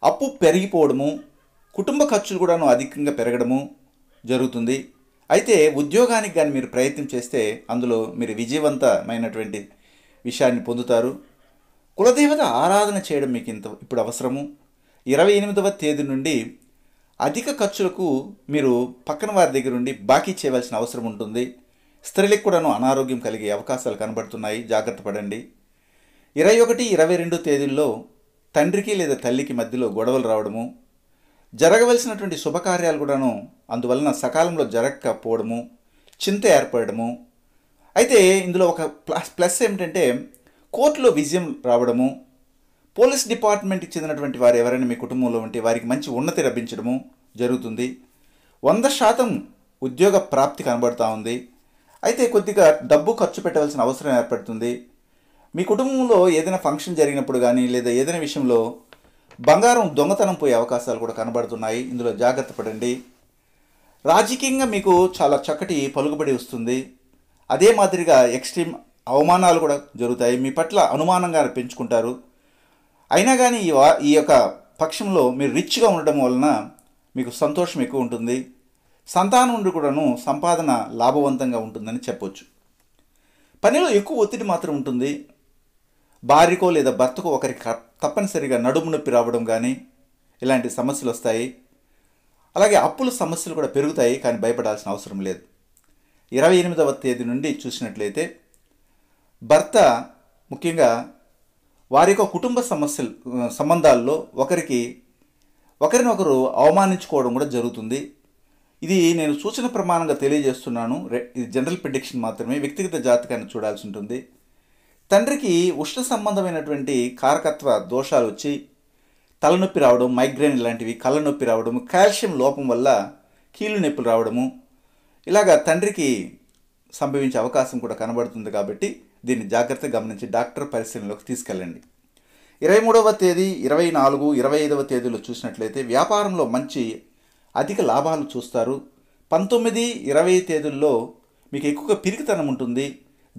అప్పు పెరిగిపోవడము కుటుంబ ఖర్చులు కూడాను అధికంగా పెరగడము జరుగుతుంది అయితే ఉద్యోగానికి కానీ మీరు ప్రయత్నం చేస్తే అందులో మీరు విజయవంతమైనటువంటి విషయాన్ని పొందుతారు కులదేవత ఆరాధన చేయడం మీకు ఇంత ఇప్పుడు అవసరము ఇరవై ఎనిమిదవ తేదీ నుండి అధిక ఖర్చులకు మీరు పక్కన వారి దగ్గర నుండి బాకీ చేయవలసిన అవసరం ఉంటుంది స్త్రీలకు కూడాను అనారోగ్యం కలిగే అవకాశాలు కనబడుతున్నాయి జాగ్రత్త పడండి ఇరవై ఒకటి ఇరవై రెండు తేదీల్లో తండ్రికి లేదా తల్లికి మధ్యలో గొడవలు రావడము జరగవలసినటువంటి శుభకార్యాలు కూడాను అందువలన సకాలంలో జరగకపోవడము చింత ఏర్పడము అయితే ఇందులో ఒక ప్లస్ ప్లస్ ఏమిటంటే కోర్టులో విజయం రావడము పోలీస్ డిపార్ట్మెంట్కి చెందినటువంటి వారు ఎవరైనా మీ కుటుంబంలో ఉంటే వారికి మంచి ఉన్నతి లభించడము జరుగుతుంది వంద శాతం ఉద్యోగ ప్రాప్తి కనబడుతూ ఉంది అయితే కొద్దిగా డబ్బు ఖర్చు పెట్టవలసిన అవసరం ఏర్పడుతుంది మీ కుటుంబంలో ఏదైనా ఫంక్షన్ జరిగినప్పుడు కానీ లేదా ఏదైనా విషయంలో బంగారం దొంగతనం పోయే అవకాశాలు కూడా కనబడుతున్నాయి ఇందులో జాగ్రత్త పడండి రాజకీయంగా మీకు చాలా చక్కటి పలుకుబడి వస్తుంది అదే మాదిరిగా ఎక్స్ట్రీమ్ అవమానాలు కూడా జరుగుతాయి మీ పట్ల అనుమానంగా పెంచుకుంటారు అయినా కానీ ఈ యొక్క పక్షంలో మీరు రిచ్గా ఉండడం వలన మీకు సంతోషం ఎక్కువ ఉంటుంది సంతానం నుండి కూడాను సంపాదన లాభవంతంగా ఉంటుందని చెప్పవచ్చు పనిలో ఎక్కువ ఒత్తిడి మాత్రం ఉంటుంది భార్యకో లేదా భర్తకో ఒకరి తప్పనిసరిగా నడుము నొప్పి రావడం కానీ ఇలాంటి సమస్యలు వస్తాయి అలాగే అప్పుల సమస్యలు కూడా పెరుగుతాయి కానీ భయపడాల్సిన అవసరం లేదు ఇరవై ఎనిమిదవ తేదీ నుండి చూసినట్లయితే భర్త ముఖ్యంగా వారి యొక్క కుటుంబ సమస్యలు సంబంధాల్లో ఒకరికి ఒకరినొకరు అవమానించుకోవడం కూడా జరుగుతుంది ఇది నేను సూచన ప్రమాణంగా తెలియజేస్తున్నాను ఇది జనరల్ ప్రిడిక్షన్ మాత్రమే వ్యక్తిగత జాతకాన్ని చూడాల్సి ఉంటుంది తండ్రికి ఉష్ణ సంబంధమైనటువంటి కారకత్వ దోషాలు వచ్చి తలనొప్పి రావడం మైగ్రేన్ లాంటివి కళ్ళ నొప్పి రావడము కాల్షియం లోపం వల్ల కీళ్ళు నొప్పులు రావడము ఇలాగా తండ్రికి సంభవించే అవకాశం కూడా కనబడుతుంది కాబట్టి దీన్ని జాగ్రత్తగా గమనించి డాక్టర్ పరిశీలనలోకి తీసుకెళ్ళండి ఇరవై మూడవ తేదీ ఇరవై నాలుగు ఇరవై ఐదవ తేదీలో చూసినట్లయితే వ్యాపారంలో మంచి అధిక లాభాలు చూస్తారు పంతొమ్మిది ఇరవై తేదీల్లో మీకు ఎక్కువగా పిరికితనం ఉంటుంది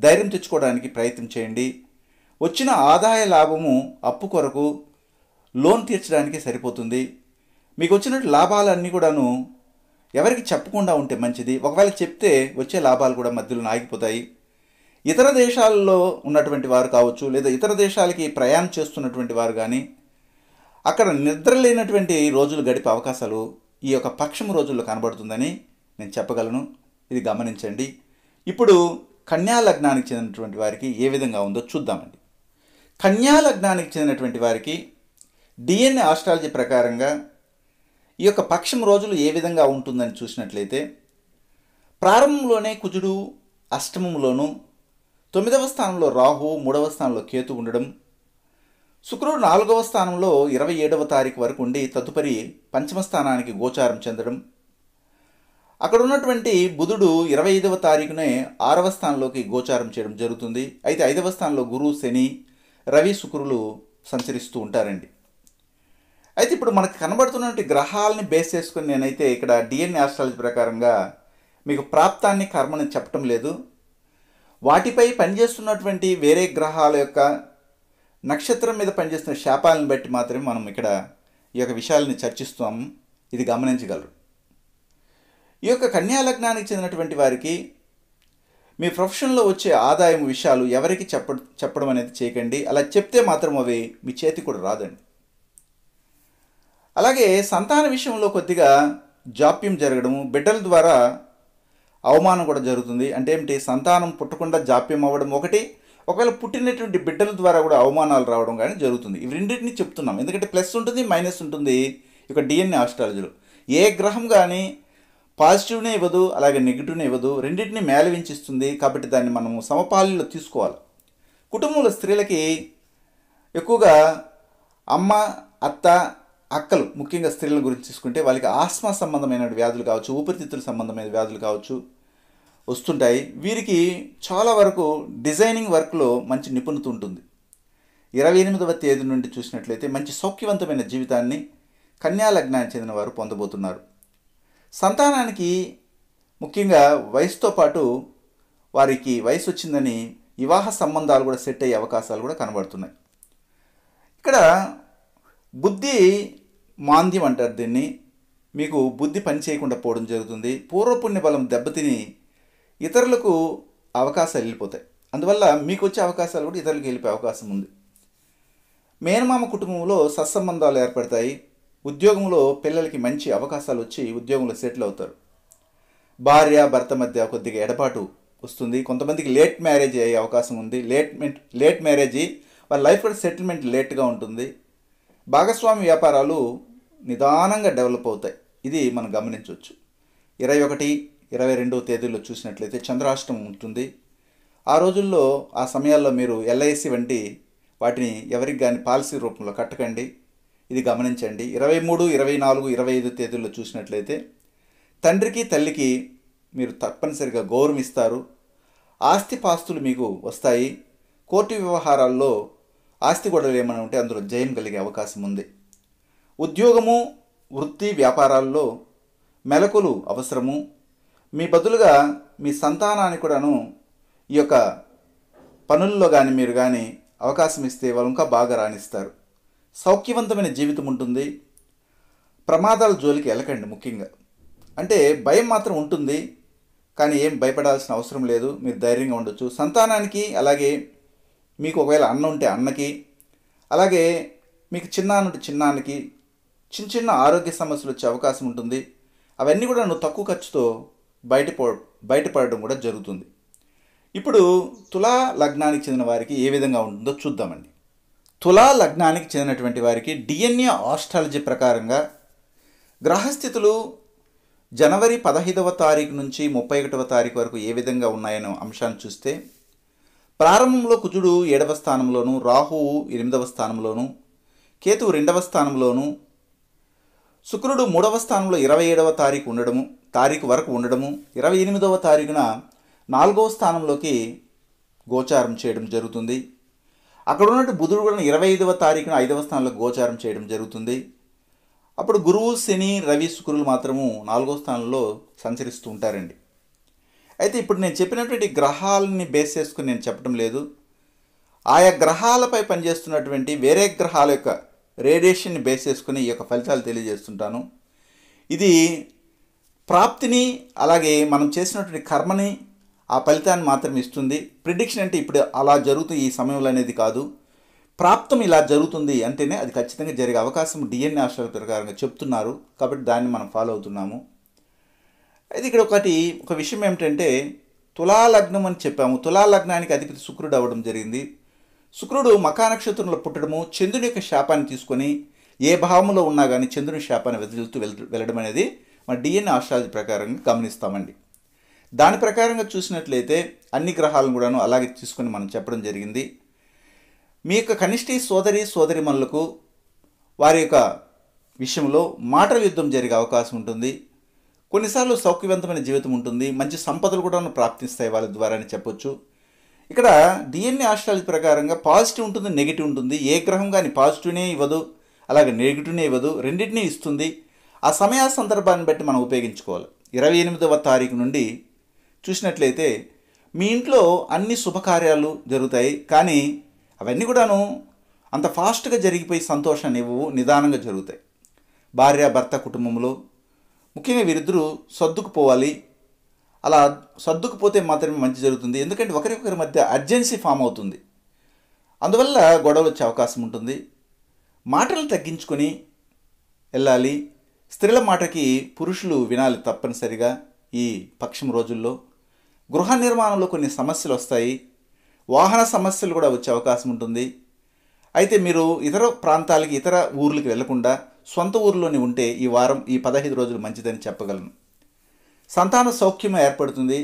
ధైర్యం తెచ్చుకోవడానికి ప్రయత్నం చేయండి వచ్చిన ఆదాయ లాభము అప్పు కొరకు లోన్ తీర్చడానికి సరిపోతుంది మీకు వచ్చిన లాభాలన్నీ కూడాను ఎవరికి చెప్పకుండా ఉంటే మంచిది ఒకవేళ చెప్తే వచ్చే లాభాలు కూడా మధ్యలో ఆగిపోతాయి ఇతర దేశాల్లో ఉన్నటువంటి వారు కావచ్చు లేదా ఇతర దేశాలకి ప్రయాణం చేస్తున్నటువంటి వారు కానీ అక్కడ నిద్ర లేనటువంటి రోజులు గడిపే అవకాశాలు ఈ యొక్క పక్షం రోజుల్లో కనబడుతుందని నేను చెప్పగలను ఇది గమనించండి ఇప్పుడు కన్యా లగ్నానికి చెందినటువంటి వారికి ఏ విధంగా ఉందో చూద్దామండి కన్యా లగ్నానికి చెందినటువంటి వారికి డిఎన్ఏ ఆస్ట్రాలజీ ప్రకారంగా ఈ యొక్క పక్షం రోజులు ఏ విధంగా ఉంటుందని చూసినట్లయితే ప్రారంభంలోనే కుజుడు అష్టమంలోను తొమ్మిదవ స్థానంలో రాహు మూడవ స్థానంలో కేతు ఉండడం శుక్రుడు నాలుగవ స్థానంలో ఇరవై ఏడవ తారీఖు వరకు ఉండి తదుపరి పంచమ స్థానానికి గోచారం చెందడం అక్కడ ఉన్నటువంటి బుధుడు ఇరవై ఐదవ తారీఖునే ఆరవ స్థానంలోకి గోచారం చేయడం జరుగుతుంది అయితే ఐదవ స్థానంలో గురు శని రవి శుక్రులు సంచరిస్తూ ఉంటారండి అయితే ఇప్పుడు మనకు కనబడుతున్నటువంటి గ్రహాలని బేస్ చేసుకుని నేనైతే ఇక్కడ డిఎన్ఏ ఆస్ట్రాలజీ ప్రకారంగా మీకు ప్రాప్తాన్ని కర్మని చెప్పటం లేదు వాటిపై పనిచేస్తున్నటువంటి వేరే గ్రహాల యొక్క నక్షత్రం మీద పనిచేస్తున్న శాపాలను బట్టి మాత్రమే మనం ఇక్కడ ఈ యొక్క విషయాలని చర్చిస్తాము ఇది గమనించగలరు ఈ యొక్క కన్యాలగ్నానికి చెందినటువంటి వారికి మీ ప్రొఫెషన్లో వచ్చే ఆదాయం విషయాలు ఎవరికి చెప్ప చెప్పడం అనేది చేయకండి అలా చెప్తే మాత్రం అవి మీ చేతి కూడా రాదండి అలాగే సంతాన విషయంలో కొద్దిగా జాప్యం జరగడం బిడ్డల ద్వారా అవమానం కూడా జరుగుతుంది అంటే ఏమిటి సంతానం పుట్టకుండా జాప్యం అవ్వడం ఒకటి ఒకవేళ పుట్టినటువంటి బిడ్డల ద్వారా కూడా అవమానాలు రావడం కానీ జరుగుతుంది ఇవి రెండింటిని చెప్తున్నాం ఎందుకంటే ప్లస్ ఉంటుంది మైనస్ ఉంటుంది ఇక డిఎన్ఏ ఆస్ట్రాలజీలో ఏ గ్రహం కానీ పాజిటివ్నే ఇవ్వదు అలాగే నెగిటివ్నే ఇవ్వదు రెండింటిని మేళవించిస్తుంది కాబట్టి దాన్ని మనం సమపాలిలో తీసుకోవాలి కుటుంబంలో స్త్రీలకి ఎక్కువగా అమ్మ అత్త అక్కలు ముఖ్యంగా స్త్రీల గురించి తీసుకుంటే వాళ్ళకి ఆస్మా సంబంధమైన వ్యాధులు కావచ్చు ఊపిరితిత్తుల సంబంధమైన వ్యాధులు కావచ్చు వస్తుంటాయి వీరికి చాలా వరకు డిజైనింగ్ వర్క్లో మంచి నిపుణత ఉంటుంది ఇరవై ఎనిమిదవ తేదీ నుండి చూసినట్లయితే మంచి సౌఖ్యవంతమైన జీవితాన్ని లగ్నానికి చెందిన వారు పొందబోతున్నారు సంతానానికి ముఖ్యంగా వయసుతో పాటు వారికి వయసు వచ్చిందని వివాహ సంబంధాలు కూడా సెట్ అయ్యే అవకాశాలు కూడా కనబడుతున్నాయి ఇక్కడ బుద్ధి మాంద్యం అంటారు దీన్ని మీకు బుద్ధి పని చేయకుండా పోవడం జరుగుతుంది పూర్వపుణ్య బలం దెబ్బతిని ఇతరులకు అవకాశాలు వెళ్ళిపోతాయి అందువల్ల మీకు వచ్చే అవకాశాలు కూడా ఇతరులకు వెళ్ళిపోయే అవకాశం ఉంది మేనమామ కుటుంబంలో సత్సంబంధాలు ఏర్పడతాయి ఉద్యోగంలో పిల్లలకి మంచి అవకాశాలు వచ్చి ఉద్యోగంలో సెటిల్ అవుతారు భార్య భర్త మధ్య కొద్దిగా ఎడపాటు వస్తుంది కొంతమందికి లేట్ మ్యారేజ్ అయ్యే అవకాశం ఉంది లేట్ లేట్ మ్యారేజ్ వాళ్ళ లైఫ్ సెటిల్మెంట్ లేట్గా ఉంటుంది భాగస్వామి వ్యాపారాలు నిదానంగా డెవలప్ అవుతాయి ఇది మనం గమనించవచ్చు ఇరవై ఒకటి ఇరవై రెండవ తేదీలో చూసినట్లయితే చంద్రాష్టమం ఉంటుంది ఆ రోజుల్లో ఆ సమయాల్లో మీరు ఎల్ఐసి వంటి వాటిని ఎవరికి కానీ పాలసీ రూపంలో కట్టకండి ఇది గమనించండి ఇరవై మూడు ఇరవై నాలుగు ఇరవై ఐదు తేదీల్లో చూసినట్లయితే తండ్రికి తల్లికి మీరు తప్పనిసరిగా గౌరవిస్తారు ఆస్తిపాస్తులు మీకు వస్తాయి కోర్టు వ్యవహారాల్లో ఆస్తి గొడవలు ఏమైనా ఉంటే అందులో జయం కలిగే అవకాశం ఉంది ఉద్యోగము వృత్తి వ్యాపారాల్లో మెలకులు అవసరము మీ బదులుగా మీ సంతానానికి కూడాను ఈ యొక్క పనుల్లో కానీ మీరు కానీ అవకాశం ఇస్తే వాళ్ళు ఇంకా బాగా రాణిస్తారు సౌఖ్యవంతమైన జీవితం ఉంటుంది ప్రమాదాల జోలికి వెళ్ళకండి ముఖ్యంగా అంటే భయం మాత్రం ఉంటుంది కానీ ఏం భయపడాల్సిన అవసరం లేదు మీరు ధైర్యంగా ఉండొచ్చు సంతానానికి అలాగే మీకు ఒకవేళ అన్న ఉంటే అన్నకి అలాగే మీకు చిన్న నుండి చిన్నానికి చిన్న చిన్న ఆరోగ్య సమస్యలు వచ్చే అవకాశం ఉంటుంది అవన్నీ కూడా నువ్వు తక్కువ ఖర్చుతో బయటపో బయటపడడం కూడా జరుగుతుంది ఇప్పుడు తులా లగ్నానికి చెందిన వారికి ఏ విధంగా ఉంటుందో చూద్దామండి తులా లగ్నానికి చెందినటువంటి వారికి డిఎన్ఏ ఆస్ట్రాలజీ ప్రకారంగా గ్రహస్థితులు జనవరి పదహైదవ తారీఖు నుంచి ముప్పై ఒకటవ తారీఖు వరకు ఏ విధంగా ఉన్నాయనే అంశాన్ని చూస్తే ప్రారంభంలో కుజుడు ఏడవ స్థానంలోను రాహువు ఎనిమిదవ స్థానంలోను కేతువు రెండవ స్థానంలోను శుక్రుడు మూడవ స్థానంలో ఇరవై ఏడవ తారీఖు ఉండడము తారీఖు వరకు ఉండడము ఇరవై ఎనిమిదవ తారీఖున నాలుగవ స్థానంలోకి గోచారం చేయడం జరుగుతుంది అక్కడ ఉన్నట్టు బుధుడు కూడా ఇరవై ఐదవ తారీఖున ఐదవ స్థానంలో గోచారం చేయడం జరుగుతుంది అప్పుడు గురువు శని రవి శుక్రులు మాత్రము నాలుగో స్థానంలో సంచరిస్తూ ఉంటారండి అయితే ఇప్పుడు నేను చెప్పినటువంటి గ్రహాలని బేస్ చేసుకుని నేను చెప్పడం లేదు ఆయా గ్రహాలపై పనిచేస్తున్నటువంటి వేరే గ్రహాల యొక్క రేడియేషన్ని బేస్ చేసుకుని ఈ యొక్క ఫలితాలు తెలియజేస్తుంటాను ఇది ప్రాప్తిని అలాగే మనం చేసినటువంటి కర్మని ఆ ఫలితాన్ని మాత్రం ఇస్తుంది ప్రిడిక్షన్ అంటే ఇప్పుడు అలా జరుగుతుంది ఈ సమయంలో అనేది కాదు ప్రాప్తం ఇలా జరుగుతుంది అంటేనే అది ఖచ్చితంగా జరిగే అవకాశం డిఎన్ఏ ఆస్ట్రాల ప్రకారంగా చెప్తున్నారు కాబట్టి దాన్ని మనం ఫాలో అవుతున్నాము అయితే ఇక్కడ ఒకటి ఒక విషయం ఏమిటంటే తులాలగ్నం అని చెప్పాము తులాలగ్నానికి అధిపతి శుక్రుడు అవ్వడం జరిగింది శుక్రుడు మకా నక్షత్రంలో పుట్టడము చంద్రుని యొక్క శాపాన్ని తీసుకొని ఏ భావంలో ఉన్నా కానీ చంద్రుని శాపాన్ని వెదజల్తూ వెళ్ళడం అనేది మన డిఎన్ఏ ఆస్ట్రాలజీ ప్రకారంగా గమనిస్తామండి దాని ప్రకారంగా చూసినట్లయితే అన్ని గ్రహాలను కూడాను అలాగే తీసుకుని మనం చెప్పడం జరిగింది మీ యొక్క కనిష్టి సోదరి మనులకు వారి యొక్క విషయంలో మాటల యుద్ధం జరిగే అవకాశం ఉంటుంది కొన్నిసార్లు సౌఖ్యవంతమైన జీవితం ఉంటుంది మంచి సంపదలు కూడా ప్రాప్తిస్తాయి వాళ్ళ ద్వారా అని చెప్పొచ్చు ఇక్కడ డిఎన్ఏ ఆస్ట్రాలజీ ప్రకారంగా పాజిటివ్ ఉంటుంది నెగిటివ్ ఉంటుంది ఏ గ్రహం కానీ పాజిటివ్నే ఇవ్వదు అలాగే నెగిటివ్నే ఇవ్వదు రెండింటినీ ఇస్తుంది ఆ సమయ సందర్భాన్ని బట్టి మనం ఉపయోగించుకోవాలి ఇరవై ఎనిమిదవ తారీఖు నుండి చూసినట్లయితే మీ ఇంట్లో అన్ని శుభకార్యాలు జరుగుతాయి కానీ అవన్నీ కూడాను అంత ఫాస్ట్గా జరిగిపోయి సంతోషాన్ని ఇవ్వవు నిదానంగా జరుగుతాయి భార్య భర్త కుటుంబంలో ముఖ్యంగా వీరిద్దరూ సర్దుకుపోవాలి అలా సర్దుకుపోతే మాత్రమే మంచి జరుగుతుంది ఎందుకంటే ఒకరికొకరి మధ్య అర్జెన్సీ ఫామ్ అవుతుంది అందువల్ల గొడవలు వచ్చే అవకాశం ఉంటుంది మాటలు తగ్గించుకొని వెళ్ళాలి స్త్రీల మాటకి పురుషులు వినాలి తప్పనిసరిగా ఈ పక్షం రోజుల్లో గృహ నిర్మాణంలో కొన్ని సమస్యలు వస్తాయి వాహన సమస్యలు కూడా వచ్చే అవకాశం ఉంటుంది అయితే మీరు ఇతర ప్రాంతాలకి ఇతర ఊర్లకి వెళ్లకుండా సొంత ఊర్లోనే ఉంటే ఈ వారం ఈ పదహైదు రోజులు మంచిదని చెప్పగలను సంతాన సౌఖ్యం ఏర్పడుతుంది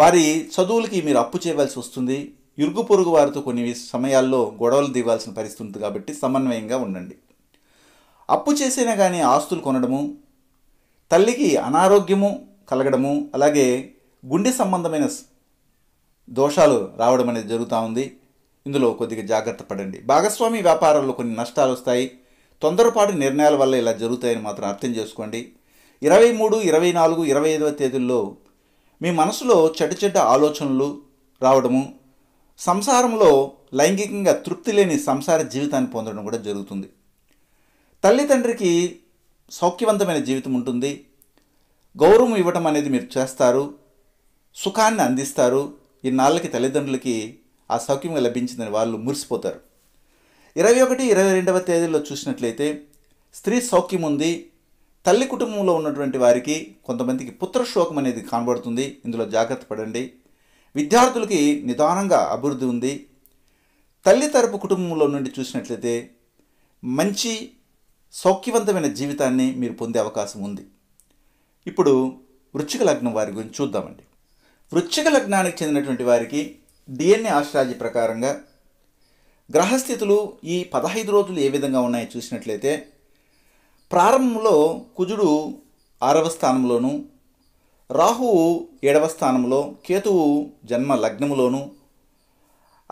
వారి చదువులకి మీరు అప్పు చేయవలసి వస్తుంది ఇరుగు పొరుగు వారితో కొన్ని సమయాల్లో గొడవలు దివ్వాల్సిన పరిస్థితి ఉంది కాబట్టి సమన్వయంగా ఉండండి అప్పు చేసినా కానీ ఆస్తులు కొనడము తల్లికి అనారోగ్యము కలగడము అలాగే గుండె సంబంధమైన దోషాలు రావడం అనేది జరుగుతూ ఉంది ఇందులో కొద్దిగా జాగ్రత్త పడండి భాగస్వామి వ్యాపారాల్లో కొన్ని నష్టాలు వస్తాయి తొందరపాటు నిర్ణయాల వల్ల ఇలా జరుగుతాయని మాత్రం అర్థం చేసుకోండి ఇరవై మూడు ఇరవై నాలుగు ఇరవై ఐదవ తేదీల్లో మీ మనసులో చెడ్డ చెడ్డ ఆలోచనలు రావడము సంసారంలో లైంగికంగా తృప్తి లేని సంసార జీవితాన్ని పొందడం కూడా జరుగుతుంది తల్లిదండ్రికి సౌఖ్యవంతమైన జీవితం ఉంటుంది గౌరవం ఇవ్వటం అనేది మీరు చేస్తారు సుఖాన్ని అందిస్తారు ఈ నాళ్ళకి తల్లిదండ్రులకి ఆ సౌఖ్యం లభించిందని వాళ్ళు మురిసిపోతారు ఇరవై ఒకటి ఇరవై రెండవ తేదీలో చూసినట్లయితే స్త్రీ సౌఖ్యం ఉంది తల్లి కుటుంబంలో ఉన్నటువంటి వారికి కొంతమందికి శోకం అనేది కనబడుతుంది ఇందులో జాగ్రత్త పడండి విద్యార్థులకి నిదానంగా అభివృద్ధి ఉంది తల్లి తరపు కుటుంబంలో నుండి చూసినట్లయితే మంచి సౌఖ్యవంతమైన జీవితాన్ని మీరు పొందే అవకాశం ఉంది ఇప్పుడు వృచ్చిక లగ్నం వారి గురించి చూద్దామండి వృక్షిక లగ్నానికి చెందినటువంటి వారికి డిఎన్ఏ ఆస్ట్రాలజీ ప్రకారంగా గ్రహస్థితులు ఈ పదహైదు రోజులు ఏ విధంగా ఉన్నాయో చూసినట్లయితే ప్రారంభంలో కుజుడు ఆరవ స్థానంలోను రాహువు ఏడవ స్థానంలో కేతువు జన్మ లగ్నములోను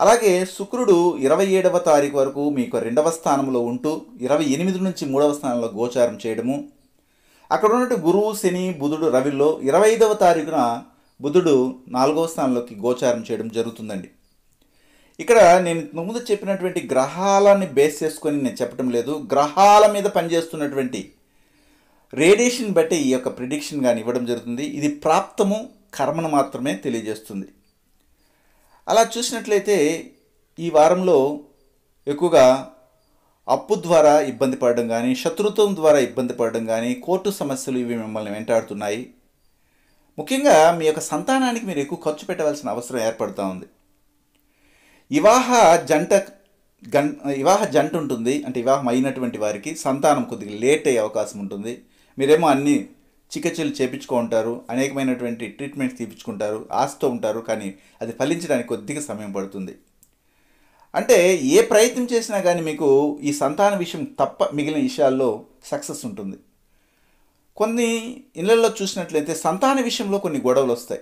అలాగే శుక్రుడు ఇరవై ఏడవ తారీఖు వరకు మీకు రెండవ స్థానంలో ఉంటూ ఇరవై ఎనిమిది నుంచి మూడవ స్థానంలో గోచారం చేయడము అక్కడ ఉన్నట్టు గురువు శని బుధుడు రవిలో ఇరవై ఐదవ తారీఖున బుధుడు నాలుగవ స్థానంలోకి గోచారం చేయడం జరుగుతుందండి ఇక్కడ నేను ముందు చెప్పినటువంటి గ్రహాలని బేస్ చేసుకొని నేను చెప్పడం లేదు గ్రహాల మీద పనిచేస్తున్నటువంటి రేడియేషన్ బట్టి ఈ యొక్క ప్రిడిక్షన్ కానీ ఇవ్వడం జరుగుతుంది ఇది ప్రాప్తము కర్మను మాత్రమే తెలియజేస్తుంది అలా చూసినట్లయితే ఈ వారంలో ఎక్కువగా అప్పు ద్వారా ఇబ్బంది పడడం కానీ శత్రుత్వం ద్వారా ఇబ్బంది పడడం కానీ కోర్టు సమస్యలు ఇవి మిమ్మల్ని వెంటాడుతున్నాయి ముఖ్యంగా మీ యొక్క సంతానానికి మీరు ఎక్కువ ఖర్చు పెట్టవలసిన అవసరం ఏర్పడుతూ ఉంది వివాహ జంట గన్ వివాహ జంట ఉంటుంది అంటే వివాహం అయినటువంటి వారికి సంతానం కొద్దిగా లేట్ అయ్యే అవకాశం ఉంటుంది మీరేమో అన్ని చికిత్సలు చేపించుకుంటారు అనేకమైనటువంటి ట్రీట్మెంట్స్ తీపించుకుంటారు ఆస్తూ ఉంటారు కానీ అది ఫలించడానికి కొద్దిగా సమయం పడుతుంది అంటే ఏ ప్రయత్నం చేసినా కానీ మీకు ఈ సంతాన విషయం తప్ప మిగిలిన విషయాల్లో సక్సెస్ ఉంటుంది కొన్ని ఇళ్లలో చూసినట్లయితే సంతాన విషయంలో కొన్ని గొడవలు వస్తాయి